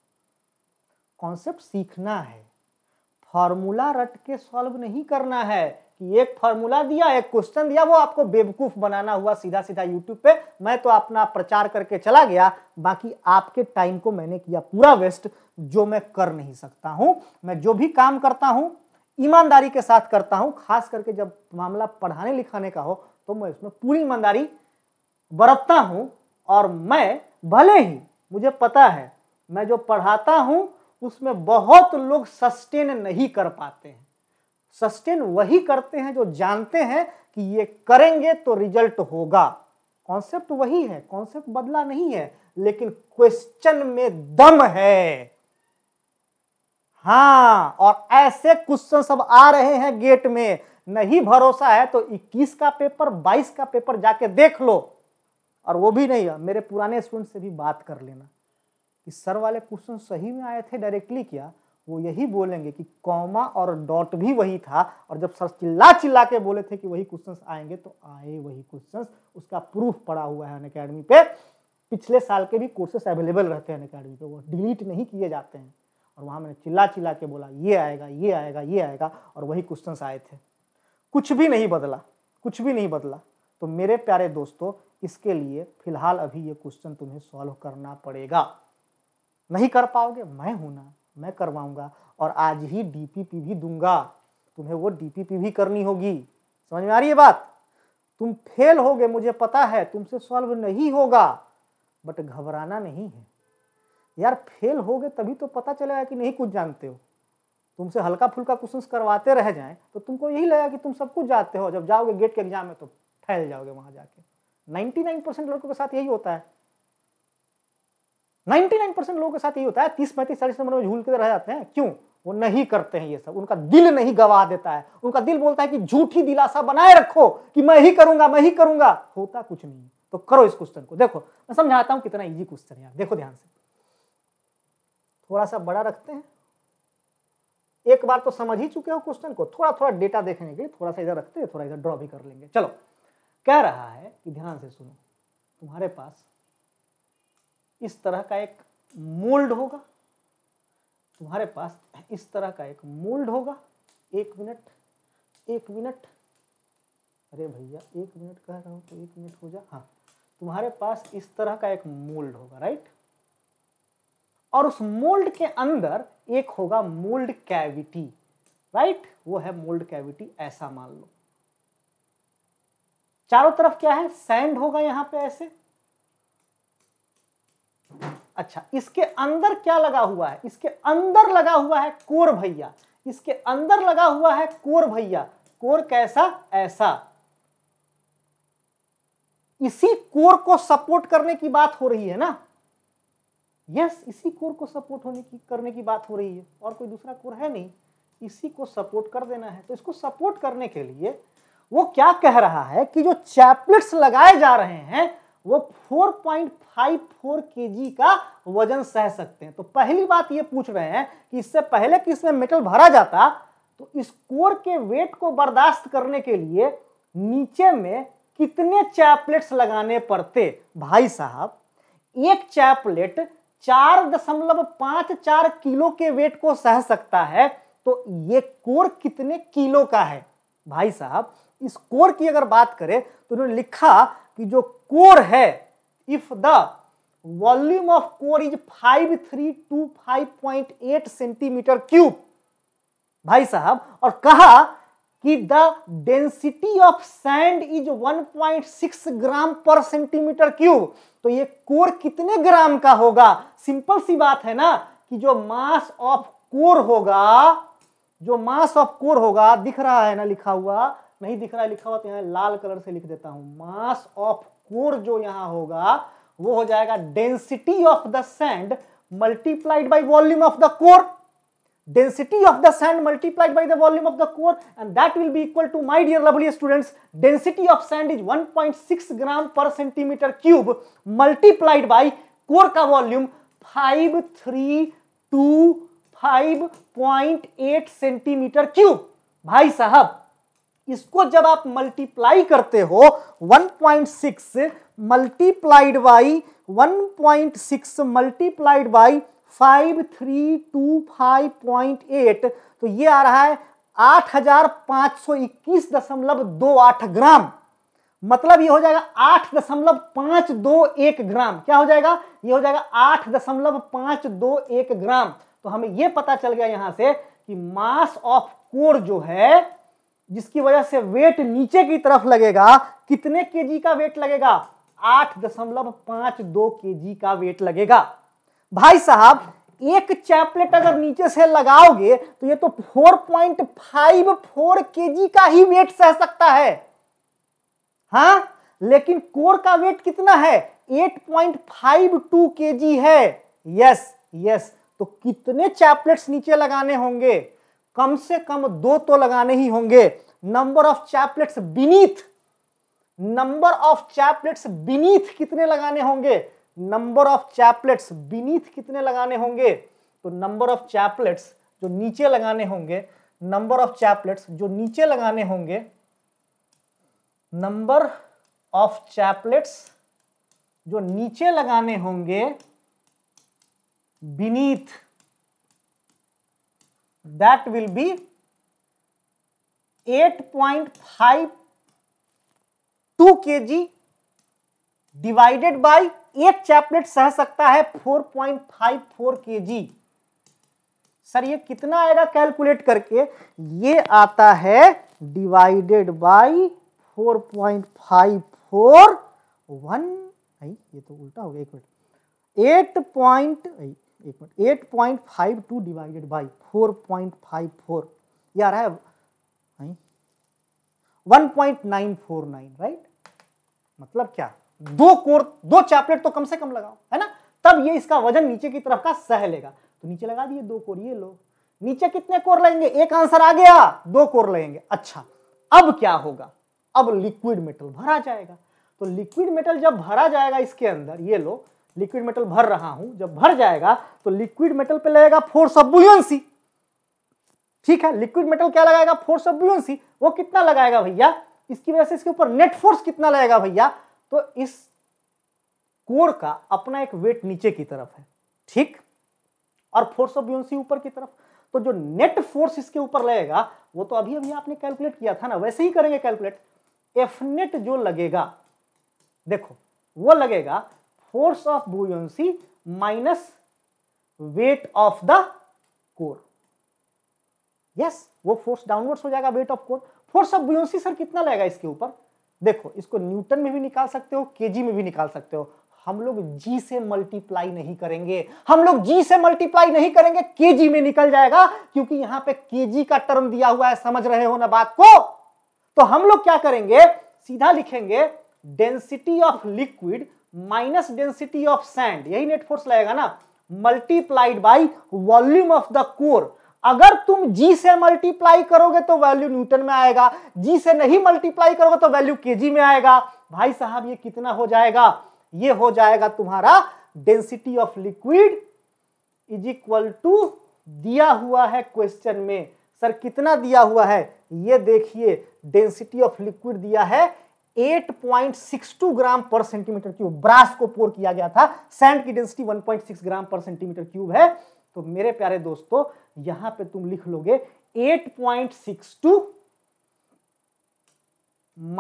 कॉन्सेप्ट सीखना है फार्मूला रट के सॉल्व नहीं करना है कि एक फार्मूला दिया एक क्वेश्चन दिया वो आपको बेवकूफ बनाना हुआ सीधा सीधा यूट्यूब पे मैं तो अपना प्रचार करके चला गया बाकी आपके टाइम को मैंने किया पूरा वेस्ट जो मैं कर नहीं सकता हूं मैं जो भी काम करता हूं ईमानदारी के साथ करता हूं खास करके जब मामला पढ़ाने लिखाने का हो तो मैं इसमें पूरी ईमानदारी बरतता हूं और मैं भले ही मुझे पता है मैं जो पढ़ाता हूँ उसमें बहुत लोग सस्टेन नहीं कर पाते हैं सस्टेन वही करते हैं जो जानते हैं कि ये करेंगे तो रिजल्ट होगा कॉन्सेप्ट वही है कॉन्सेप्ट बदला नहीं है लेकिन क्वेश्चन में दम है हाँ और ऐसे क्वेश्चन सब आ रहे हैं गेट में नहीं भरोसा है तो 21 का पेपर 22 का पेपर जाके देख लो और वो भी नहीं है मेरे पुराने स्टूडेंट से भी बात कर लेना कि सर वाले क्वेश्चन सही में आए थे डायरेक्टली क्या वो यही बोलेंगे कि कॉमा और डॉट भी वही था और जब सर चिल्ला चिल्ला के बोले थे कि वही क्वेश्चंस आएंगे तो आए वही क्वेश्चंस उसका प्रूफ पड़ा हुआ है अन अकेडमी पे पिछले साल के भी कोर्सेस अवेलेबल रहते हैं अन अकेडमी पे वो डिलीट नहीं किए जाते हैं और वहाँ मैंने चिल्ला चिल्ला के बोला ये आएगा ये आएगा ये आएगा और वही क्वेश्चन आए थे कुछ भी नहीं बदला कुछ भी नहीं बदला तो मेरे प्यारे दोस्तों इसके लिए फिलहाल अभी ये क्वेश्चन तुम्हें सॉल्व करना पड़ेगा नहीं कर पाओगे मैं हूं ना मैं करवाऊंगा और आज ही डीपीपी भी दूंगा तुम्हें वो डीपीपी भी करनी होगी समझ में आ रही है बात तुम फेल होगे मुझे पता है तुमसे सॉल्व नहीं होगा बट घबराना नहीं है यार फेल हो गए तभी तो पता चलेगा कि नहीं कुछ जानते हो तुमसे हल्का फुल्का क्वेश्चन करवाते रह जाएं तो तुमको यही लगेगा कि तुम सब कुछ जाते हो जब जाओगे गेट के एग्जाम में तो फैल जाओगे वहां जाके 99 लोगों के साथ यही होता है 99 लोगों के साथ यही होता है तीस पैंतीस चालीस नंबर में झूल के रह जाते हैं क्यों वो नहीं करते हैं ये सब उनका दिल नहीं गवा देता है उनका दिल बोलता है कि झूठी दिलासा बनाए रखो कि मैं ही करूंगा मैं ही करूंगा होता कुछ नहीं तो करो इस क्वेश्चन को देखो मैं समझाता हूं कितना इजी क्वेश्चन है यार देखो ध्यान से थोड़ा सा बड़ा रखते हैं एक बार तो समझ ही चुके हो क्वेश्चन को थोड़ा थोड़ा डेटा देखने के लिए थोड़ा सा इधर रखते हैं थोड़ा इधर ड्रॉ भी कर लेंगे चलो कह रहा है कि ध्यान से सुनो तुम्हारे पास इस तरह का एक मोल्ड होगा तुम्हारे पास इस तरह का एक मोल्ड होगा एक मिनट एक मिनट अरे भैया एक मिनट कह रहा हूं तो एक मिनट हो जा हाँ तुम्हारे पास इस तरह का एक मोल्ड होगा राइट और उस मोल्ड के अंदर एक होगा मोल्ड कैविटी राइट वो है मोल्ड कैविटी ऐसा मान लो चारों तरफ क्या है सैंड होगा यहां पे ऐसे अच्छा इसके अंदर क्या लगा हुआ है इसके अंदर लगा हुआ है कोर भैया इसके अंदर लगा हुआ है कोर भैया कोर कैसा ऐसा इसी कोर को सपोर्ट करने की बात हो रही है ना यस इसी कोर को सपोर्ट होने की करने की बात हो रही है और कोई दूसरा कोर है नहीं इसी को सपोर्ट कर देना है तो इसको सपोर्ट करने के लिए वो क्या कह रहा है कि जो चैपलेट्स लगाए जा रहे हैं वो 4.54 केजी का वजन सह सकते हैं तो पहली बात ये पूछ रहे हैं कि इससे पहले कि इसमें मेटल भरा जाता तो इस कोर के वेट को बर्दाश्त करने के लिए नीचे में कितने चैपलेट्स लगाने पड़ते भाई साहब एक चैपलेट चार दशमलव पांच चार किलो के वेट को सह सकता है तो ये कोर कितने किलो का है भाई साहब इस कोर की अगर बात करें तो उन्होंने लिखा कि जो कोर है if the volume of core is 5325.8 centimetre cube भाई साहब और कहा कि the density of sand is 1.6 gram per centimetre cube तो ये कोर कितने ग्राम का होगा सिंपल सी बात है ना कि जो मास ऑफ कोर होगा जो मास ऑफ कोर होगा दिख रहा है ना लिखा हुआ नहीं दिख रहा है लिखा हुआ तो यहाँ लाल कलर से लिख देता हूं मास ऑफ कोर जो यहां होगा वो हो जाएगा density of the sand multiplied by volume of the core density of the sand multiplied by the volume of the core and that will be equal to my dear lovely students density of sand is 1.6 gram per centimetre cube multiplied by core का volume 5325.8 centimetre cube भाई साहब इसको जब आप multiply करते हो 1.6 multiplied by 1.6 multiplied by 5325.8 तो ये आ रहा है 8521.28 ग्राम मतलब ये हो जाएगा आठ दशमलव पांच दो एक ग्राम क्या हो जाएगा ये हो जाएगा आठ दशमलव पांच दो एक ग्राम तो हमें ये पता चल गया यहां से कि मास ऑफ कोर जो है जिसकी वजह से वेट नीचे की तरफ लगेगा कितने केजी का वेट लगेगा आठ दशमलव पांच दो के का वेट लगेगा भाई साहब एक चैपलेट अगर नीचे से लगाओगे तो ये तो 4.54 केजी का ही वेट सह सकता है हाँ लेकिन कोर का वेट कितना है 8.52 केजी है यस यस तो कितने चैपलेट्स नीचे लगाने होंगे कम से कम दो तो लगाने ही होंगे number of chaplets beneath number of chaplets beneath कितने लगाने होंगे नंबर ऑफ चैपलेट्स बीनीथ कितने लगाने होंगे तो नंबर ऑफ चैपलेट्स जो नीचे लगाने होंगे नंबर ऑफ चैपलेट्स जो नीचे लगाने होंगे नंबर ऑफ चैपलेट्स जो नीचे लगाने होंगे beneath that will be 8.52 kg divided by एक चैपलेट सह सकता है 4.54 kg सर ये कितना आएगा कैलकुलेट करके ये आता है डिवाइडेड बाय 4.541 ये तो उल्टा हो गया एक मिनट एट पॉइंट एक minute eight point five two divided by four point five four ये आ रहा है one point nine four nine right मतलब क्या दो कोर दो चैपलेट तो कम से कम लगाओ है ना तब ये इसका वजन नीचे की तरफ का सह लेगा तो नीचे लगा दिए दो कोर ये लो नीचे कितने कोर लगेंगे एक आंसर आ गया दो कोर लगेंगे अच्छा अब क्या होगा अब लिक्विड मेटल भरा जाएगा तो लिक्विड मेटल जब भरा जाएगा इसके अंदर ये लो लिक्विड मेटल भर रहा हूं जब भर जाएगा तो लिक्विड मेटल पे लगेगा फोर्स ऑफ बुयंसी ठीक है लिक्विड मेटल क्या लगाएगा फोर्स ऑफ बुयंसी वो कितना लगाएगा भैया इसकी वजह से इसके ऊपर नेट फोर्स कितना लगेगा भैया तो इस कोर का अपना एक वेट नीचे की तरफ है ठीक और फोर्स ऑफ बुयंसी ऊपर की तरफ तो जो नेट फोर्स इसके ऊपर लगेगा वो तो अभी अभी आपने कैलकुलेट किया था ना वैसे ही करेंगे कैलकुलेट एफ नेट जो लगेगा देखो वो लगेगा force of buoyancy minus weight of the core yes वो फोर्स डाउनवर्ड्स हो जाएगा weight of core force of buoyancy sir कितना लगेगा इसके ऊपर देखो इसको न्यूटन में भी निकाल सकते हो केजी में भी निकाल सकते हो हम लोग जी से मल्टीप्लाई नहीं करेंगे हम लोग जी से मल्टीप्लाई नहीं करेंगे केजी में निकल जाएगा क्योंकि यहां पे केजी का टर्म दिया हुआ है समझ रहे हो ना बात को तो हम लोग क्या करेंगे सीधा लिखेंगे density of liquid minus density of sand यही नेट फोर्स लगेगा ना multiplied by volume of the core अगर तुम जी से मल्टीप्लाई करोगे तो वैल्यू न्यूटन में आएगा जी से नहीं मल्टीप्लाई करोगे तो वैल्यू केजी में आएगा भाई साहब ये कितना हो जाएगा ये हो जाएगा तुम्हारा density of liquid is equal to दिया हुआ है क्वेश्चन में सर कितना दिया हुआ है ये देखिए डेंसिटी ऑफ लिक्विड दिया है 8.62 ग्राम पर सेंटीमीटर क्यूब ब्रास को पोर किया गया था सैंड की density 1.6 gram per centimetre cube है तो मेरे प्यारे दोस्तों यहां पे तुम लिख लोगे 8.62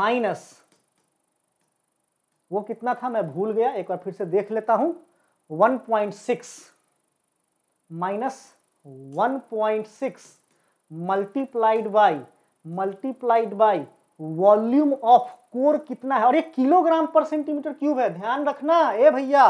माइनस वो कितना था मैं भूल गया एक बार फिर से देख लेता हूं 1.6 minus 1.6 multiplied by multiplied by volume of core कितना है और ये किलोग्राम पर सेंटीमीटर क्यूब है ध्यान रखना ए भैया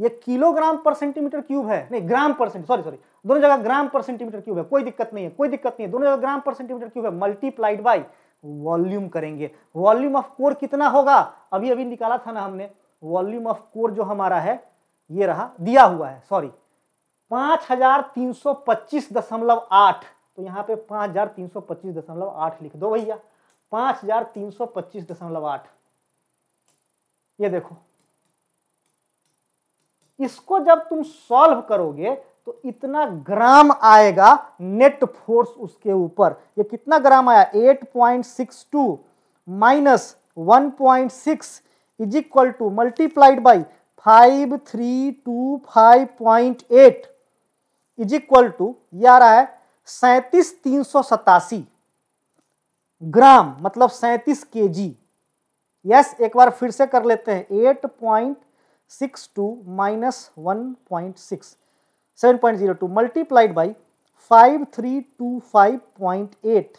ये किलोग्राम पर सेंटीमीटर क्यूब है नहीं ग्राम पर सेंटी सॉरी सॉरी दोनों जगह ग्राम पर सेंटीमीटर क्यूब है कोई दिक्कत नहीं है कोई दिक्कत नहीं है दोनों जगह ग्राम पर सेंटीमीटर क्यूब है मल्टीप्लाइड बाई वॉल्यूम करेंगे वॉल्यूम ऑफ कोर कितना होगा अभी अभी निकाला था ना हमने वॉल्यूम ऑफ कोर जो हमारा है ये रहा दिया हुआ है सॉरी पांच हजार तीन सौ पच्चीस दशमलव आठ तो यहाँ पे पांच हजार तीन सौ पच्चीस दशमलव आठ लिख दो भैया पांच हजार तीन सौ पच्चीस दशमलव आठ ये देखो इसको जब तुम सॉल्व करोगे तो इतना ग्राम आएगा नेट फोर्स उसके ऊपर ये कितना ग्राम आया 8.62 minus one point six is equal to multiplied by five five three two point eight is equal to यह आ रहा है सैंतीस तीन सौ सतासी ग्राम मतलब सैतीस के जी यस एक बार फिर से कर लेते हैं eight point six two minus one point six seven point zero two multiplied by five three two five point eight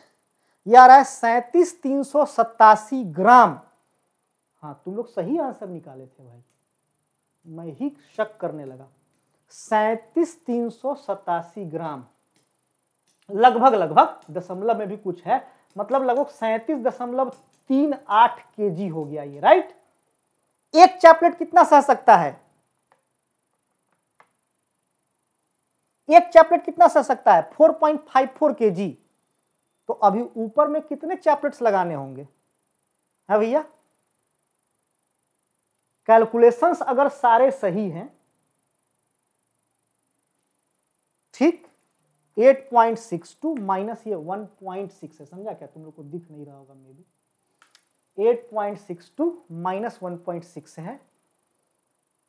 ये आ रहा है सैंतीस तीन सौ सत्तासी ग्राम हाँ तुम लोग सही आंसर निकाले थे भाई मैं ही शक करने लगा सैंतीस तीन सौ सतासी ग्राम लगभग लगभग दशमलव में भी कुछ है मतलब लगभग सैंतीस दशमलव तीन आठ के जी हो गया ये राइट एक चैपलेट कितना सह सकता है एक चैपलेट कितना सह सकता है 4.54 जी तो अभी ऊपर में कितने चैपलेट्स लगाने होंगे है हाँ भैया कैलकुलेशंस अगर सारे सही हैं ठीक 8.62 माइनस ये 1.6 है समझा क्या तुम लोग को दिख नहीं रहा होगा maybe eight minus one point six है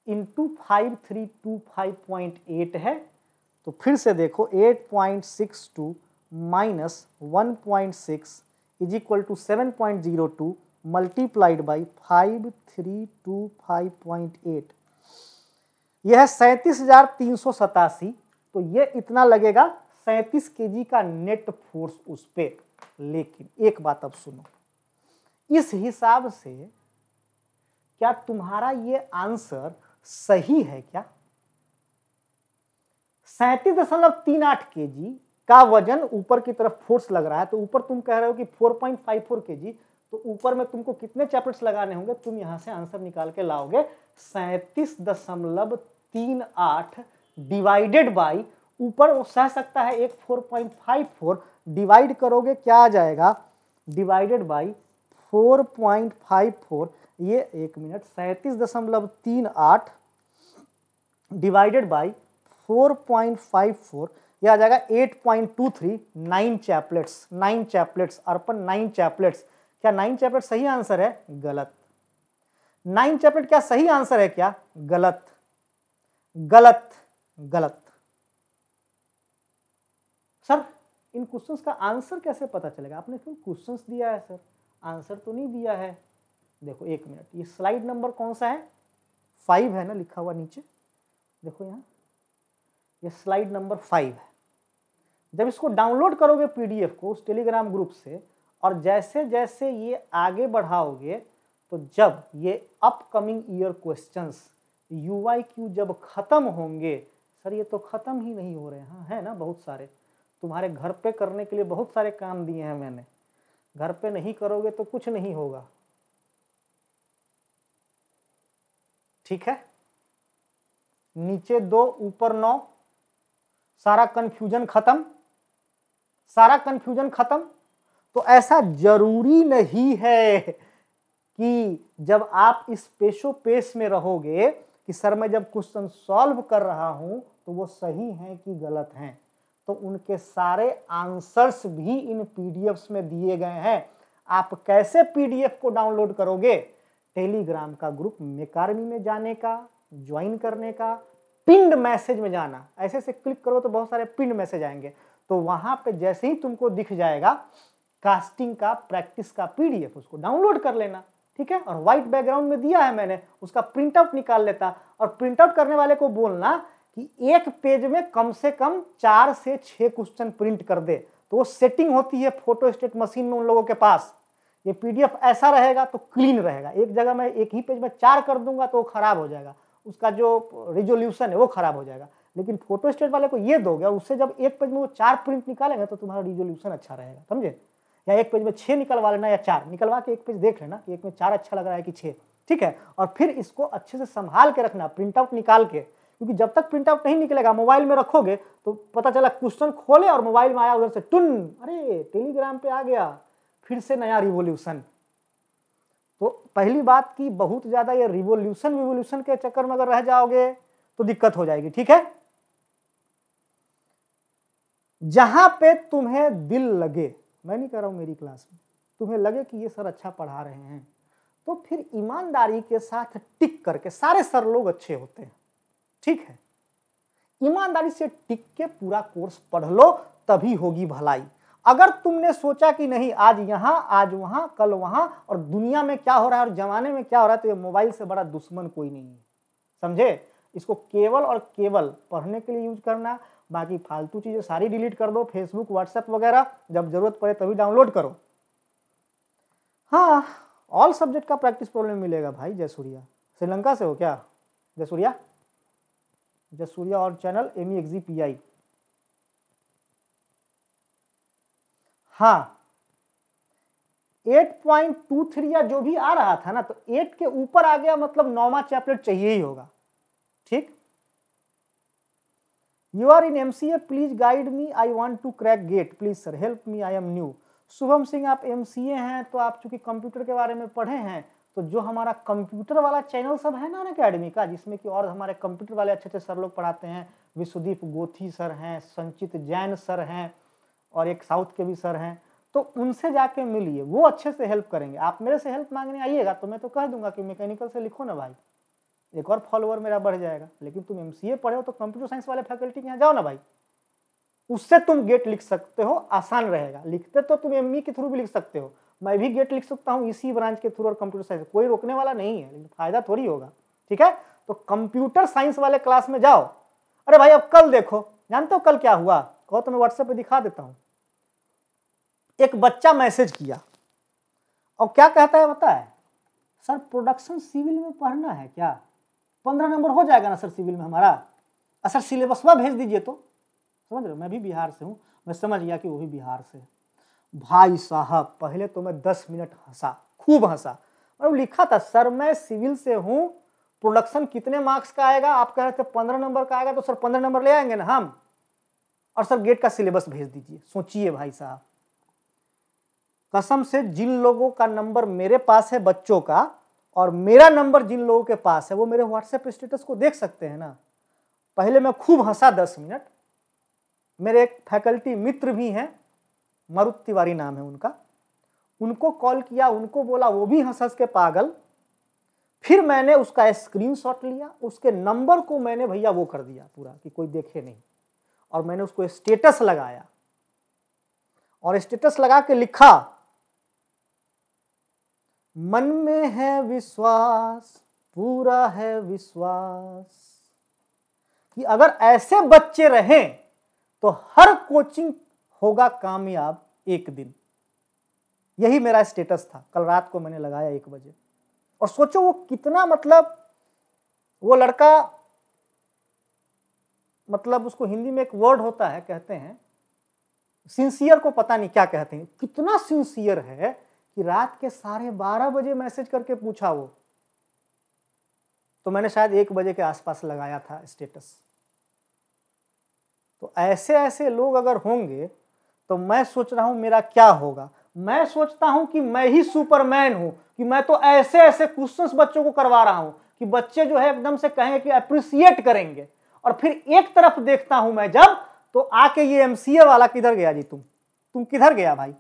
into five three two five point eight है तो फिर से देखो eight point six two minus one point six is equal to seven point zero two multiplied by five three two five point eight यह है सैंतीस हज़ार तीन सौ सतासी तो यह इतना लगेगा सैंतीस के का नेट फोर्स उस पर लेकिन एक बात अब सुनो इस हिसाब से क्या तुम्हारा ये आंसर सही है क्या सैंतीस दशमलव तीन आठ के का वजन ऊपर की तरफ फोर्स लग रहा है तो ऊपर तुम कह रहे हो कि फोर पॉइंट फाइव फोर के जी तो ऊपर में तुमको कितने चैप्टर्स लगाने होंगे तुम यहां से आंसर निकाल के लाओगे सैंतीस दशमलव तीन आठ डिवाइडेड बाई ऊपर वो सह सकता है एक four point five four divide करोगे क्या आ जाएगा divided by four point five four ये एक मिनट सैंतीस दशमलव तीन आठ divided by four point five four यह आ जाएगा eight point two three nine चैपलेट्स नाइन चैपलेट्स अर्पण नाइन चैपलेट्स क्या नाइन चैपलेट सही आंसर है गलत नाइन चैपलेट क्या सही आंसर है क्या गलत गलत गलत सर इन क्वेश्चंस का आंसर कैसे पता चलेगा आपने क्यों क्वेश्चंस दिया है सर आंसर तो नहीं दिया है देखो एक मिनट ये स्लाइड नंबर कौन सा है फाइव है ना लिखा हुआ नीचे देखो यहाँ ये स्लाइड नंबर फाइव है जब इसको डाउनलोड करोगे पी को उस टेलीग्राम ग्रुप से और जैसे जैसे ये आगे बढ़ाओगे तो जब ये अपकमिंग ईयर क्वेश्चंस यू जब ख़त्म होंगे सर ये तो ख़त्म ही नहीं हो रहे हैं हाँ, है ना बहुत सारे तुम्हारे घर पे करने के लिए बहुत सारे काम दिए हैं मैंने घर पे नहीं करोगे तो कुछ नहीं होगा ठीक है नीचे दो ऊपर नौ सारा कंफ्यूजन खत्म सारा कंफ्यूजन खत्म तो ऐसा जरूरी नहीं है कि जब आप इस पेशो पेश में रहोगे कि सर मैं जब क्वेश्चन सॉल्व कर रहा हूं तो वो सही हैं कि गलत हैं तो उनके सारे आंसर्स भी इन पीडीएफ्स में दिए गए हैं आप कैसे पीडीएफ को डाउनलोड करोगे टेलीग्राम का ग्रुप मेकारमी में जाने का ज्वाइन करने का पिंड मैसेज में जाना ऐसे से क्लिक करो तो बहुत सारे पिंड मैसेज आएंगे तो वहां पे जैसे ही तुमको दिख जाएगा कास्टिंग का प्रैक्टिस का पीडीएफ उसको डाउनलोड कर लेना ठीक है और व्हाइट बैकग्राउंड में दिया है मैंने उसका प्रिंटआउट निकाल लेता और प्रिंटआउट करने वाले को बोलना कि एक पेज में कम से कम चार से छः क्वेश्चन प्रिंट कर दे तो वो सेटिंग होती है फोटो स्टेट मशीन में उन लोगों के पास ये पीडीएफ ऐसा रहेगा तो क्लीन रहेगा एक जगह मैं एक ही पेज में चार कर दूंगा तो वो खराब हो जाएगा उसका जो रिजोल्यूशन है वो खराब हो जाएगा लेकिन फोटो स्टेट वाले को ये दोगे और उससे जब एक पेज में वो चार प्रिंट निकालेंगे तो तुम्हारा रिजोल्यूशन अच्छा रहेगा समझे या एक पेज में छः निकलवा लेना या चार निकलवा के एक पेज देख लेना कि एक में चार अच्छा लग रहा है कि छः ठीक है और फिर इसको अच्छे से संभाल के रखना प्रिंट आउट निकाल के क्योंकि जब तक प्रिंट आउट नहीं निकलेगा मोबाइल में रखोगे तो पता चला क्वेश्चन खोले और मोबाइल में आया उधर से टुन अरे टेलीग्राम पे आ गया फिर से नया रिवोल्यूशन तो पहली बात की बहुत ज़्यादा ये रिवोल्यूशन रिवोल्यूशन के चक्कर में अगर रह जाओगे तो दिक्कत हो जाएगी ठीक है जहां पे तुम्हें दिल लगे मैं नहीं कह रहा हूं मेरी क्लास में तुम्हें लगे कि ये सर अच्छा पढ़ा रहे हैं तो फिर ईमानदारी के साथ टिक करके सारे सर लोग अच्छे होते हैं ठीक है ईमानदारी से टिक के पूरा कोर्स पढ़ लो तभी होगी भलाई अगर तुमने सोचा कि नहीं आज यहाँ आज वहाँ कल वहाँ और दुनिया में क्या हो रहा है और जमाने में क्या हो रहा है तो ये मोबाइल से बड़ा दुश्मन कोई नहीं है समझे इसको केवल और केवल पढ़ने के लिए यूज करना बाकी फालतू चीज़ें सारी डिलीट कर दो फेसबुक व्हाट्सएप वगैरह जब जरूरत पड़े तभी डाउनलोड करो हाँ ऑल सब्जेक्ट का प्रैक्टिस प्रॉब्लम मिलेगा भाई जयसूर्या श्रीलंका से हो क्या जयसूर्या जसूरिया और चैनल एम एक्जी पी आई हाँ थ्री या जो भी आ रहा था ना तो एट के ऊपर आ गया मतलब नौवा चैप्टर चाहिए ही होगा ठीक you are in MCA please guide me I want to crack GATE please sir help me I am new Shubham Singh आप एम ए हैं तो आप चूंकि कंप्यूटर के बारे में पढ़े हैं तो जो हमारा कंप्यूटर वाला चैनल सब है ना अकेडमी का जिसमें कि और हमारे कंप्यूटर वाले अच्छे अच्छे सर लोग पढ़ाते हैं विश्वदीप गोथी सर हैं संचित जैन सर हैं और एक साउथ के भी सर हैं तो उनसे जाके मिलिए वो अच्छे से हेल्प करेंगे आप मेरे से हेल्प मांगने आइएगा तो मैं तो कह दूंगा कि मैकेनिकल से लिखो ना भाई एक और फॉलोअर मेरा बढ़ जाएगा लेकिन तुम एम पढ़े हो तो कंप्यूटर साइंस वाले फैकल्टी के यहाँ जाओ ना भाई उससे तुम गेट लिख सकते हो आसान रहेगा लिखते तो तुम एम e के थ्रू भी लिख सकते हो मैं भी गेट लिख सकता हूँ इसी ब्रांच के थ्रू और कंप्यूटर साइंस कोई रोकने वाला नहीं है लेकिन फायदा थोड़ी होगा ठीक है तो कंप्यूटर साइंस वाले क्लास में जाओ अरे भाई अब कल देखो जानते हो कल क्या हुआ कहो तो मैं व्हाट्सएप पर दिखा देता हूँ एक बच्चा मैसेज किया और क्या कहता है बता है सर प्रोडक्शन सिविल में पढ़ना है क्या पंद्रह नंबर हो जाएगा ना सर सिविल में हमारा सर सिलेबसवा भेज दीजिए तो समझ रहे हो मैं भी बिहार से हूँ मैं समझ गया कि वो भी बिहार से है भाई साहब पहले तो मैं दस मिनट हंसा खूब हंसा और लिखा था सर मैं सिविल से हूँ प्रोडक्शन कितने मार्क्स का आएगा आप कह रहे थे पंद्रह नंबर का आएगा तो सर पंद्रह नंबर ले आएंगे ना हम और सर गेट का सिलेबस भेज दीजिए सोचिए भाई साहब कसम से जिन लोगों का नंबर मेरे पास है बच्चों का और मेरा नंबर जिन लोगों के पास है वो मेरे व्हाट्सएप स्टेटस को देख सकते हैं ना पहले मैं खूब हंसा दस मिनट मेरे एक फैकल्टी मित्र भी हैं मरुत तिवारी नाम है उनका उनको कॉल किया उनको बोला वो भी हंस हंस के पागल फिर मैंने उसका स्क्रीनशॉट लिया उसके नंबर को मैंने भैया वो कर दिया पूरा कि कोई देखे नहीं और मैंने उसको स्टेटस लगाया और स्टेटस लगा के लिखा मन में है विश्वास पूरा है विश्वास कि अगर ऐसे बच्चे रहें तो हर कोचिंग होगा कामयाब एक दिन यही मेरा स्टेटस था कल रात को मैंने लगाया एक बजे और सोचो वो कितना मतलब वो लड़का मतलब उसको हिंदी में एक वर्ड होता है कहते हैं सिंसियर को पता नहीं क्या कहते हैं कितना सिंसियर है कि रात के साढ़े बारह बजे मैसेज करके पूछा वो तो मैंने शायद एक बजे के आसपास लगाया था स्टेटस तो ऐसे ऐसे लोग अगर होंगे तो मैं सोच रहा हूं मेरा क्या होगा मैं सोचता हूं कि मैं ही सुपरमैन हूं कि मैं तो ऐसे ऐसे क्वेश्चन बच्चों को करवा रहा हूं कि बच्चे जो है एकदम से कहें कि अप्रिसिएट करेंगे और फिर एक तरफ देखता हूं मैं जब तो आके ये एम वाला किधर गया जी तुम तुम किधर गया भाई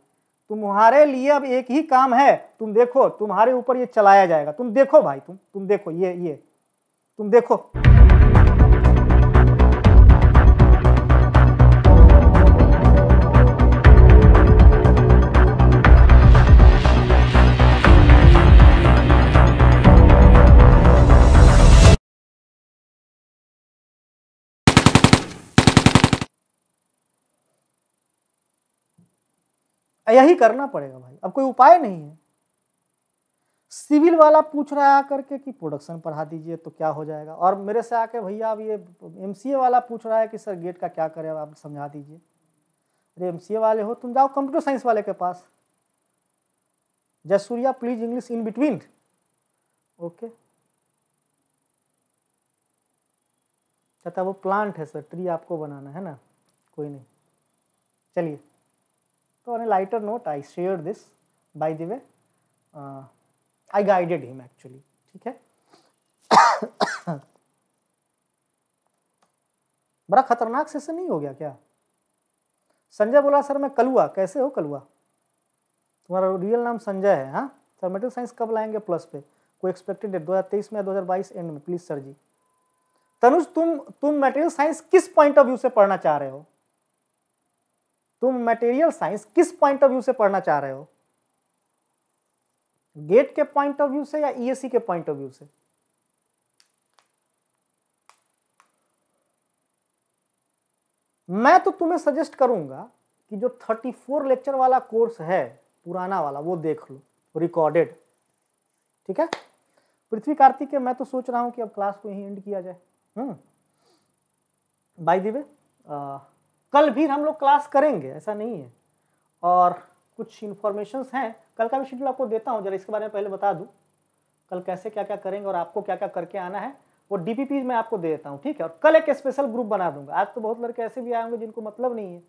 तुम्हारे लिए अब एक ही काम है तुम देखो तुम्हारे ऊपर ये चलाया जाएगा तुम देखो भाई तुम तुम देखो ये ये तुम देखो यही करना पड़ेगा भाई अब कोई उपाय नहीं है सिविल वाला पूछ रहा है आकर के कि प्रोडक्शन पढ़ा दीजिए तो क्या हो जाएगा और मेरे से आके भैया अब ये एम वाला पूछ रहा है कि सर गेट का क्या करें आप समझा दीजिए अरे एम वाले हो तुम जाओ कंप्यूटर साइंस वाले के पास Surya please English in between okay कहता अच्छा, वो प्लांट है सर ट्री आपको बनाना है ना कोई नहीं चलिए So, तो on a lighter note, I shared this. By the way, uh, I guided him ठीक है बड़ा खतरनाक से नहीं हो गया क्या संजय बोला सर मैं कलुआ कैसे हो कलुआ तुम्हारा रियल नाम संजय है हाँ सर मेटल साइंस कब लाएंगे प्लस पे कोई एक्सपेक्टेड डेट तेईस में या बाईस एंड में प्लीज सर जी तनुज तुम तुम मेटेरियल साइंस किस पॉइंट ऑफ व्यू से पढ़ना चाह रहे हो तुम मटेरियल साइंस किस पॉइंट ऑफ व्यू से पढ़ना चाह रहे हो गेट के पॉइंट ऑफ व्यू से या ईएससी e के पॉइंट ऑफ व्यू से मैं तो तुम्हें सजेस्ट करूंगा कि जो 34 लेक्चर वाला कोर्स है पुराना वाला वो देख लो रिकॉर्डेड ठीक है पृथ्वी कार्तिक मैं तो सोच रहा हूं कि अब क्लास को यहीं एंड किया जाए हम्म बाय दिवे कल भी हम लोग क्लास करेंगे ऐसा नहीं है और कुछ इन्फॉर्मेशंस हैं कल का भी शेड्यूल आपको देता हूँ जरा इसके बारे में पहले बता दूँ कल कैसे क्या क्या करेंगे और आपको क्या क्या करके आना है वो पी मैं आपको दे देता हूँ ठीक है और कल एक स्पेशल ग्रुप बना दूंगा आज तो बहुत लड़के ऐसे भी आए होंगे जिनको मतलब नहीं है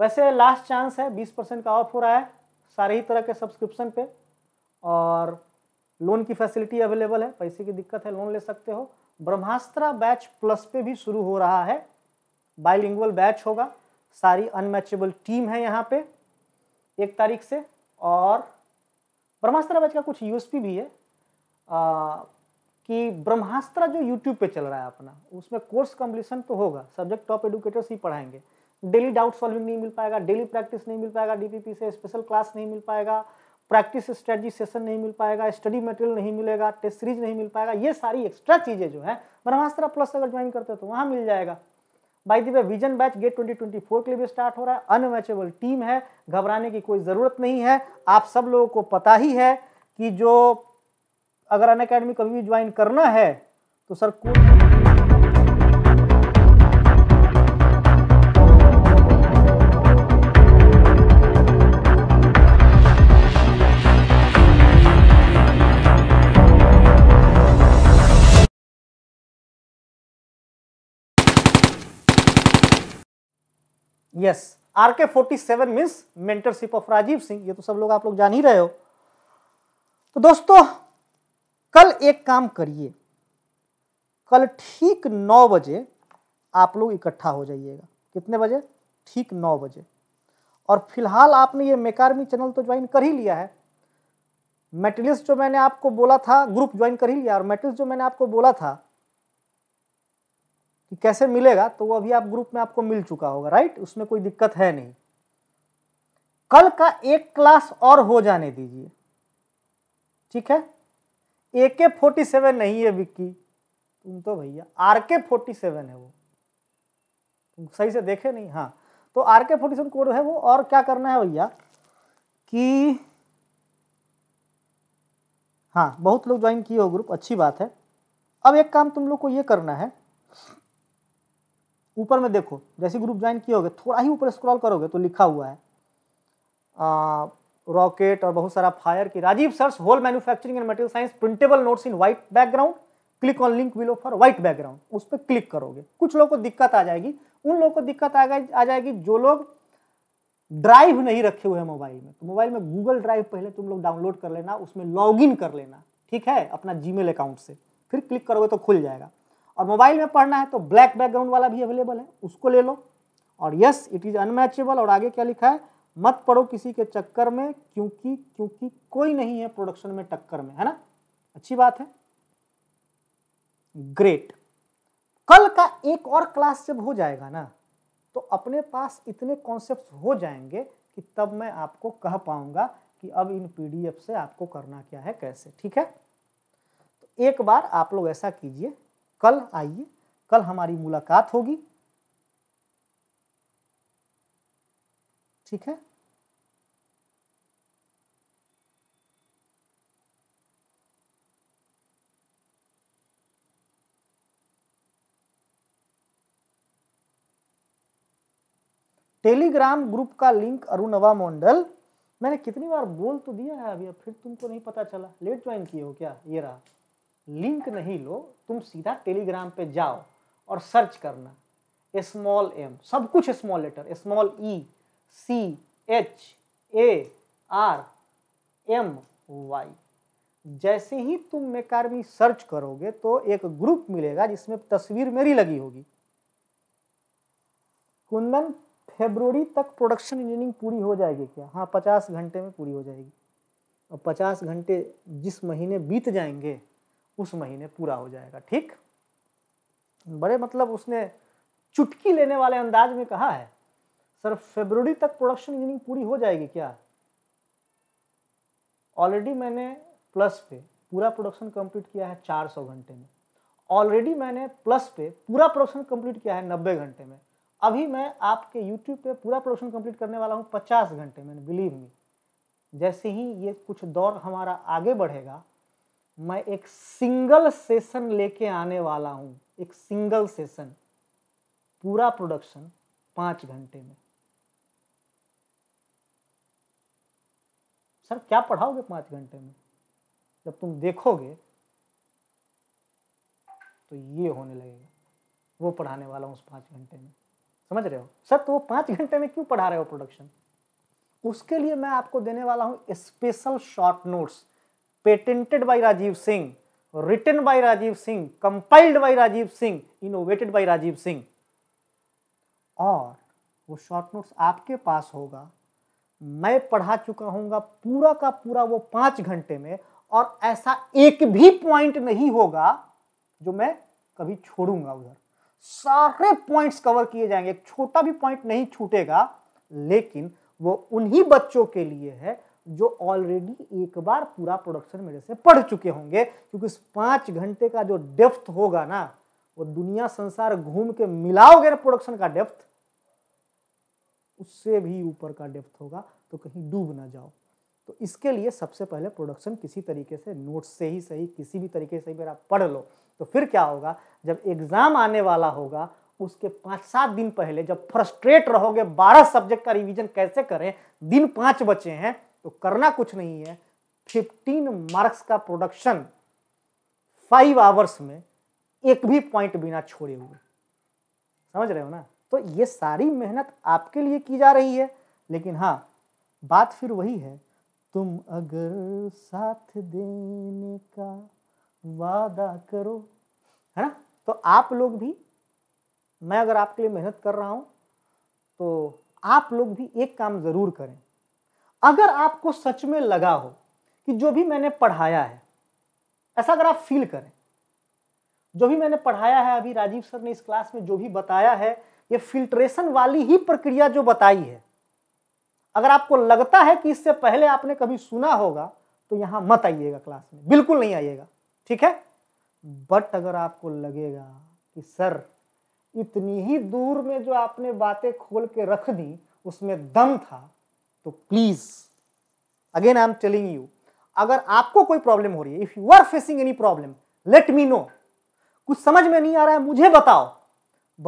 वैसे लास्ट चांस है बीस परसेंट का ऑफ हो रहा है सारे ही तरह के सब्सक्रिप्शन पे और लोन की फैसिलिटी अवेलेबल है पैसे की दिक्कत है लोन ले सकते हो ब्रह्मास्त्रा बैच प्लस पे भी शुरू हो रहा है बाइलिंगुअल बैच होगा सारी अनमैचेबल टीम है यहाँ पे एक तारीख से और ब्रह्मास्त्र बैच का कुछ यूएसपी भी है आ, कि ब्रह्मास्त्र जो यूट्यूब पे चल रहा है अपना उसमें कोर्स कम्प्लीसन तो होगा सब्जेक्ट टॉप एडुकेटर्स ही पढ़ाएंगे डेली डाउट सॉल्विंग नहीं मिल पाएगा डेली प्रैक्टिस नहीं मिल पाएगा डी से स्पेशल क्लास नहीं मिल पाएगा प्रैक्टिस स्ट्रेटजी सेशन नहीं मिल पाएगा स्टडी मटेरियल नहीं मिलेगा टेस्ट सीरीज नहीं मिल पाएगा ये सारी एक्स्ट्रा चीज़ें जो है ब्रह्मास्त्र प्लस अगर ज्वाइन करते हो तो वहाँ मिल जाएगा by the way vision batch GATE 2024 के लिए भी स्टार्ट हो रहा है अनमैचेबल टीम है घबराने की कोई ज़रूरत नहीं है आप सब लोगों को पता ही है कि जो अगर अन अकेडमी कभी भी ज्वाइन करना है तो सर कोई S R K forty seven means mentorship of Rajiv Singh ये तो सब लोग आप लोग जान ही रहे हो तो दोस्तों कल एक काम करिए कल ठीक नौ बजे आप लोग इकट्ठा हो जाइएगा कितने बजे ठीक नौ बजे और फिलहाल आपने ये मेकारमी चैनल तो ज्वाइन कर ही लिया है मेटलिस्ट जो मैंने आपको बोला था ग्रुप ज्वाइन कर ही लिया और मेटलिस्ट जो मैंने आपको बोला था कैसे मिलेगा तो वो अभी आप ग्रुप में आपको मिल चुका होगा राइट उसमें कोई दिक्कत है नहीं कल का एक क्लास और हो जाने दीजिए ठीक है ए के फोर्टी सेवन नहीं है विक्की तुम तो भैया आर के फोर्टी सेवन है वो तुम सही से देखे नहीं हाँ तो are K forty seven code है वो और क्या करना है भैया कि हाँ बहुत लोग ज्वाइन किए हो ग्रुप अच्छी बात है अब एक काम तुम लोग को ये करना है ऊपर में देखो जैसे ग्रुप ज्वाइन किए होगे थोड़ा ही ऊपर स्क्रॉल करोगे तो लिखा हुआ है रॉकेट और बहुत सारा फायर की Rajiv sir's whole manufacturing and material science printable notes in white background click on link below for white background उस पर क्लिक करोगे कुछ लोगों को दिक्कत आ जाएगी उन लोगों को दिक्कत आ जाएगी जो लोग ड्राइव नहीं रखे हुए हैं मोबाइल में तो मोबाइल में गूगल ड्राइव पहले तुम लोग डाउनलोड कर लेना उसमें लॉग कर लेना ठीक है अपना जी अकाउंट से फिर क्लिक करोगे तो खुल जाएगा और मोबाइल में पढ़ना है तो ब्लैक बैकग्राउंड वाला भी अवेलेबल है उसको ले लो और यस इट इज़ अनमैचेबल और आगे क्या लिखा है मत पढ़ो किसी के चक्कर में क्योंकि क्योंकि कोई नहीं है प्रोडक्शन में टक्कर में है ना अच्छी बात है ग्रेट कल का एक और क्लास जब हो जाएगा ना तो अपने पास इतने कॉन्सेप्ट हो जाएंगे कि तब मैं आपको कह पाऊंगा कि अब इन पीडीएफ से आपको करना क्या है कैसे ठीक है तो एक बार आप लोग ऐसा कीजिए कल आइए कल हमारी मुलाकात होगी ठीक है टेलीग्राम ग्रुप का लिंक अरुणवा मंडल मैंने कितनी बार बोल तो दिया है अभी अब फिर तुमको नहीं पता चला लेट ज्वाइन किए हो क्या ये रहा लिंक नहीं लो तुम सीधा टेलीग्राम पे जाओ और सर्च करना स्मॉल एम सब कुछ small letter small E C H A R M Y जैसे ही तुम मेकारमी सर्च करोगे तो एक ग्रुप मिलेगा जिसमें तस्वीर मेरी लगी होगी कुंदन फेब्रुवरी तक प्रोडक्शन इंजीनियरिंग पूरी हो जाएगी क्या हाँ पचास घंटे में पूरी हो जाएगी और पचास घंटे जिस महीने बीत जाएंगे उस महीने पूरा हो जाएगा ठीक बड़े मतलब उसने चुटकी लेने वाले अंदाज में कहा है सर फेबररी तक प्रोडक्शन यूनिंग पूरी हो जाएगी क्या ऑलरेडी मैंने प्लस पे पूरा प्रोडक्शन कंप्लीट किया है 400 घंटे में ऑलरेडी मैंने प्लस पे पूरा प्रोडक्शन कंप्लीट किया है 90 घंटे में अभी मैं आपके यूट्यूब पे पूरा प्रोडक्शन कंप्लीट करने वाला हूँ 50 घंटे में बिलीव मी जैसे ही ये कुछ दौर हमारा आगे बढ़ेगा मैं एक सिंगल सेशन लेके आने वाला हूँ एक सिंगल सेशन पूरा प्रोडक्शन पाँच घंटे में सर क्या पढ़ाओगे पाँच घंटे में जब तुम देखोगे तो ये होने लगेगा वो पढ़ाने वाला हूँ उस पाँच घंटे में समझ रहे हो सर तो वो पांच घंटे में क्यों पढ़ा रहे हो प्रोडक्शन उसके लिए मैं आपको देने वाला हूँ special short notes patented by Rajiv Singh written by Rajiv Singh compiled by Rajiv Singh innovated by Rajiv Singh और वो शॉर्ट नोट्स आपके पास होगा मैं पढ़ा चुका हूँगा पूरा का पूरा वो पांच घंटे में और ऐसा एक भी पॉइंट नहीं होगा जो मैं कभी छोड़ूंगा उधर सारे पॉइंट्स कवर किए जाएंगे एक छोटा भी पॉइंट नहीं छूटेगा लेकिन वो उन्हीं बच्चों के लिए है जो ऑलरेडी एक बार पूरा प्रोडक्शन मेरे से पढ़ चुके होंगे क्योंकि उस पाँच घंटे का जो डेप्थ होगा ना वो दुनिया संसार घूम के मिलाओगे ना प्रोडक्शन का डेप्थ उससे भी ऊपर का डेप्थ होगा तो कहीं डूब ना जाओ तो इसके लिए सबसे पहले प्रोडक्शन किसी तरीके से नोट्स से ही सही किसी भी तरीके से मेरा पढ़ लो तो फिर क्या होगा जब एग्ज़ाम आने वाला होगा उसके पाँच सात दिन पहले जब फ्रस्ट्रेट रहोगे बारह सब्जेक्ट का रिवीजन कैसे करें दिन पाँच बचे हैं तो करना कुछ नहीं है 15 मार्क्स का प्रोडक्शन फाइव आवर्स में एक भी पॉइंट बिना छोड़े हुए समझ रहे हो ना तो ये सारी मेहनत आपके लिए की जा रही है लेकिन हाँ बात फिर वही है तुम अगर साथ देने का वादा करो है ना तो आप लोग भी मैं अगर आपके लिए मेहनत कर रहा हूँ तो आप लोग भी एक काम ज़रूर करें अगर आपको सच में लगा हो कि जो भी मैंने पढ़ाया है ऐसा अगर आप फील करें जो भी मैंने पढ़ाया है अभी राजीव सर ने इस क्लास में जो भी बताया है ये फिल्ट्रेशन वाली ही प्रक्रिया जो बताई है अगर आपको लगता है कि इससे पहले आपने कभी सुना होगा तो यहां मत आइएगा क्लास में बिल्कुल नहीं आइएगा ठीक है बट अगर आपको लगेगा कि सर इतनी ही दूर में जो आपने बातें खोल के रख दी उसमें दम था तो please again I am telling you अगर आपको कोई प्रॉब्लम हो रही है if you are facing any problem let me know कुछ समझ में नहीं आ रहा है मुझे बताओ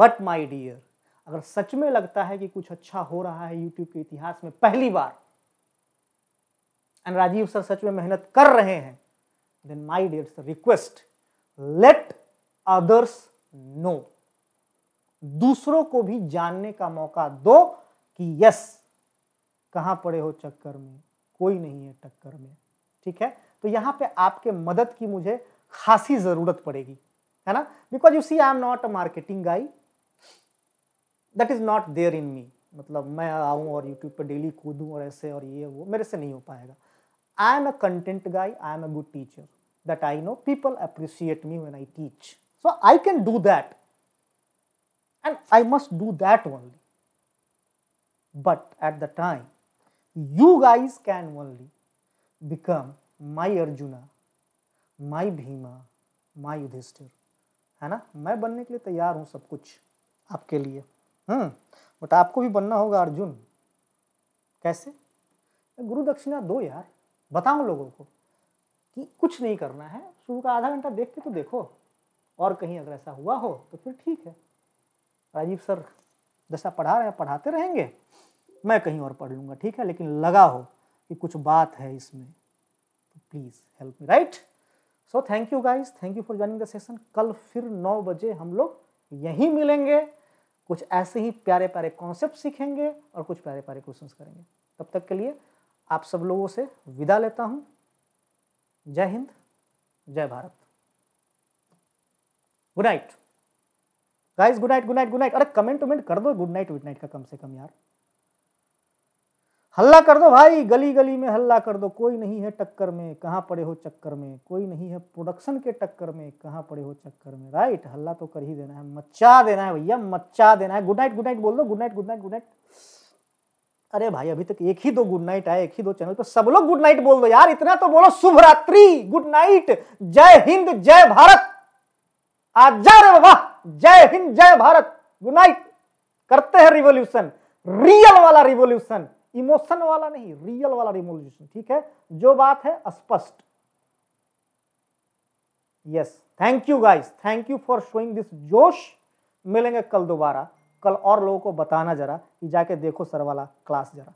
बट माई डियर अगर सच में लगता है कि कुछ अच्छा हो रहा है यूट्यूब के इतिहास में पहली बार एंड राजीव सर सच में मेहनत कर रहे हैं then my dear request let others know दूसरों को भी जानने का मौका दो कि यस कहाँ पड़े हो चक्कर में कोई नहीं है टक्कर में ठीक है तो यहाँ पे आपके मदद की मुझे खासी जरूरत पड़ेगी है ना because you see I am not a marketing guy that is not there in me मतलब मैं आऊँ और यूट्यूब पर डेली कूदूँ और ऐसे और ये वो मेरे से नहीं हो पाएगा आई am a content guy I am a good teacher that I know people appreciate me when I teach so I can do that and I must do that only but at the time you guys can only become my Arjuna my Bhima my Yudhishthira है ना मैं बनने के लिए तैयार हूँ सब कुछ आपके लिए हम्म बट आपको भी बनना होगा अर्जुन कैसे गुरु दक्षिणा दो यार बताऊँ लोगों को कि कुछ नहीं करना है शुरू का आधा घंटा देख के तो देखो और कहीं अगर ऐसा हुआ हो तो फिर ठीक है राजीव सर जैसा पढ़ा रहे हैं पढ़ाते रहेंगे मैं कहीं और पढ़ लूंगा ठीक है लेकिन लगा हो कि कुछ बात है इसमें तो please help me right so thank you guys thank you for joining the session कल फिर नौ बजे हम लोग यहीं मिलेंगे कुछ ऐसे ही प्यारे प्यारे कॉन्सेप्ट सीखेंगे और कुछ प्यारे प्यारे क्वेश्चन करेंगे तब तक के लिए आप सब लोगों से विदा लेता हूँ जय हिंद जय Bharat good night guys good night good night good night अरे कमेंट वमेंट कर दो गुड नाइट गुड नाइट का कम से कम यार हल्ला कर दो भाई गली गली में हल्ला कर दो कोई नहीं है टक्कर में कहाँ पड़े हो चक्कर में कोई नहीं है प्रोडक्शन के टक्कर में कहाँ पड़े हो चक्कर में राइट हल्ला तो कर ही देना है मच्चा देना है भैया मच्चा देना है गुड नाइट गुड नाइट बोल दो good night good night good night अरे भाई अभी तक एक ही दो गुड नाइट आए एक ही दो चैनल पर सब लोग गुड नाइट बोल दो यार इतना तो बोलो शुभ रात्रि गुड नाइट जय हिंद जय भारत आज जा रे जय हिंद जय भारत गुड नाइट करते हैं रिवोल्यूशन रियल वाला रिवोल्यूशन इमोशन वाला नहीं रियल वाला रिवोल्यूशन ठीक है जो बात है स्पष्ट yes thank you guys thank you for showing this जोश मिलेंगे कल दोबारा कल और लोगों को बताना जरा कि जाके देखो सर वाला क्लास जरा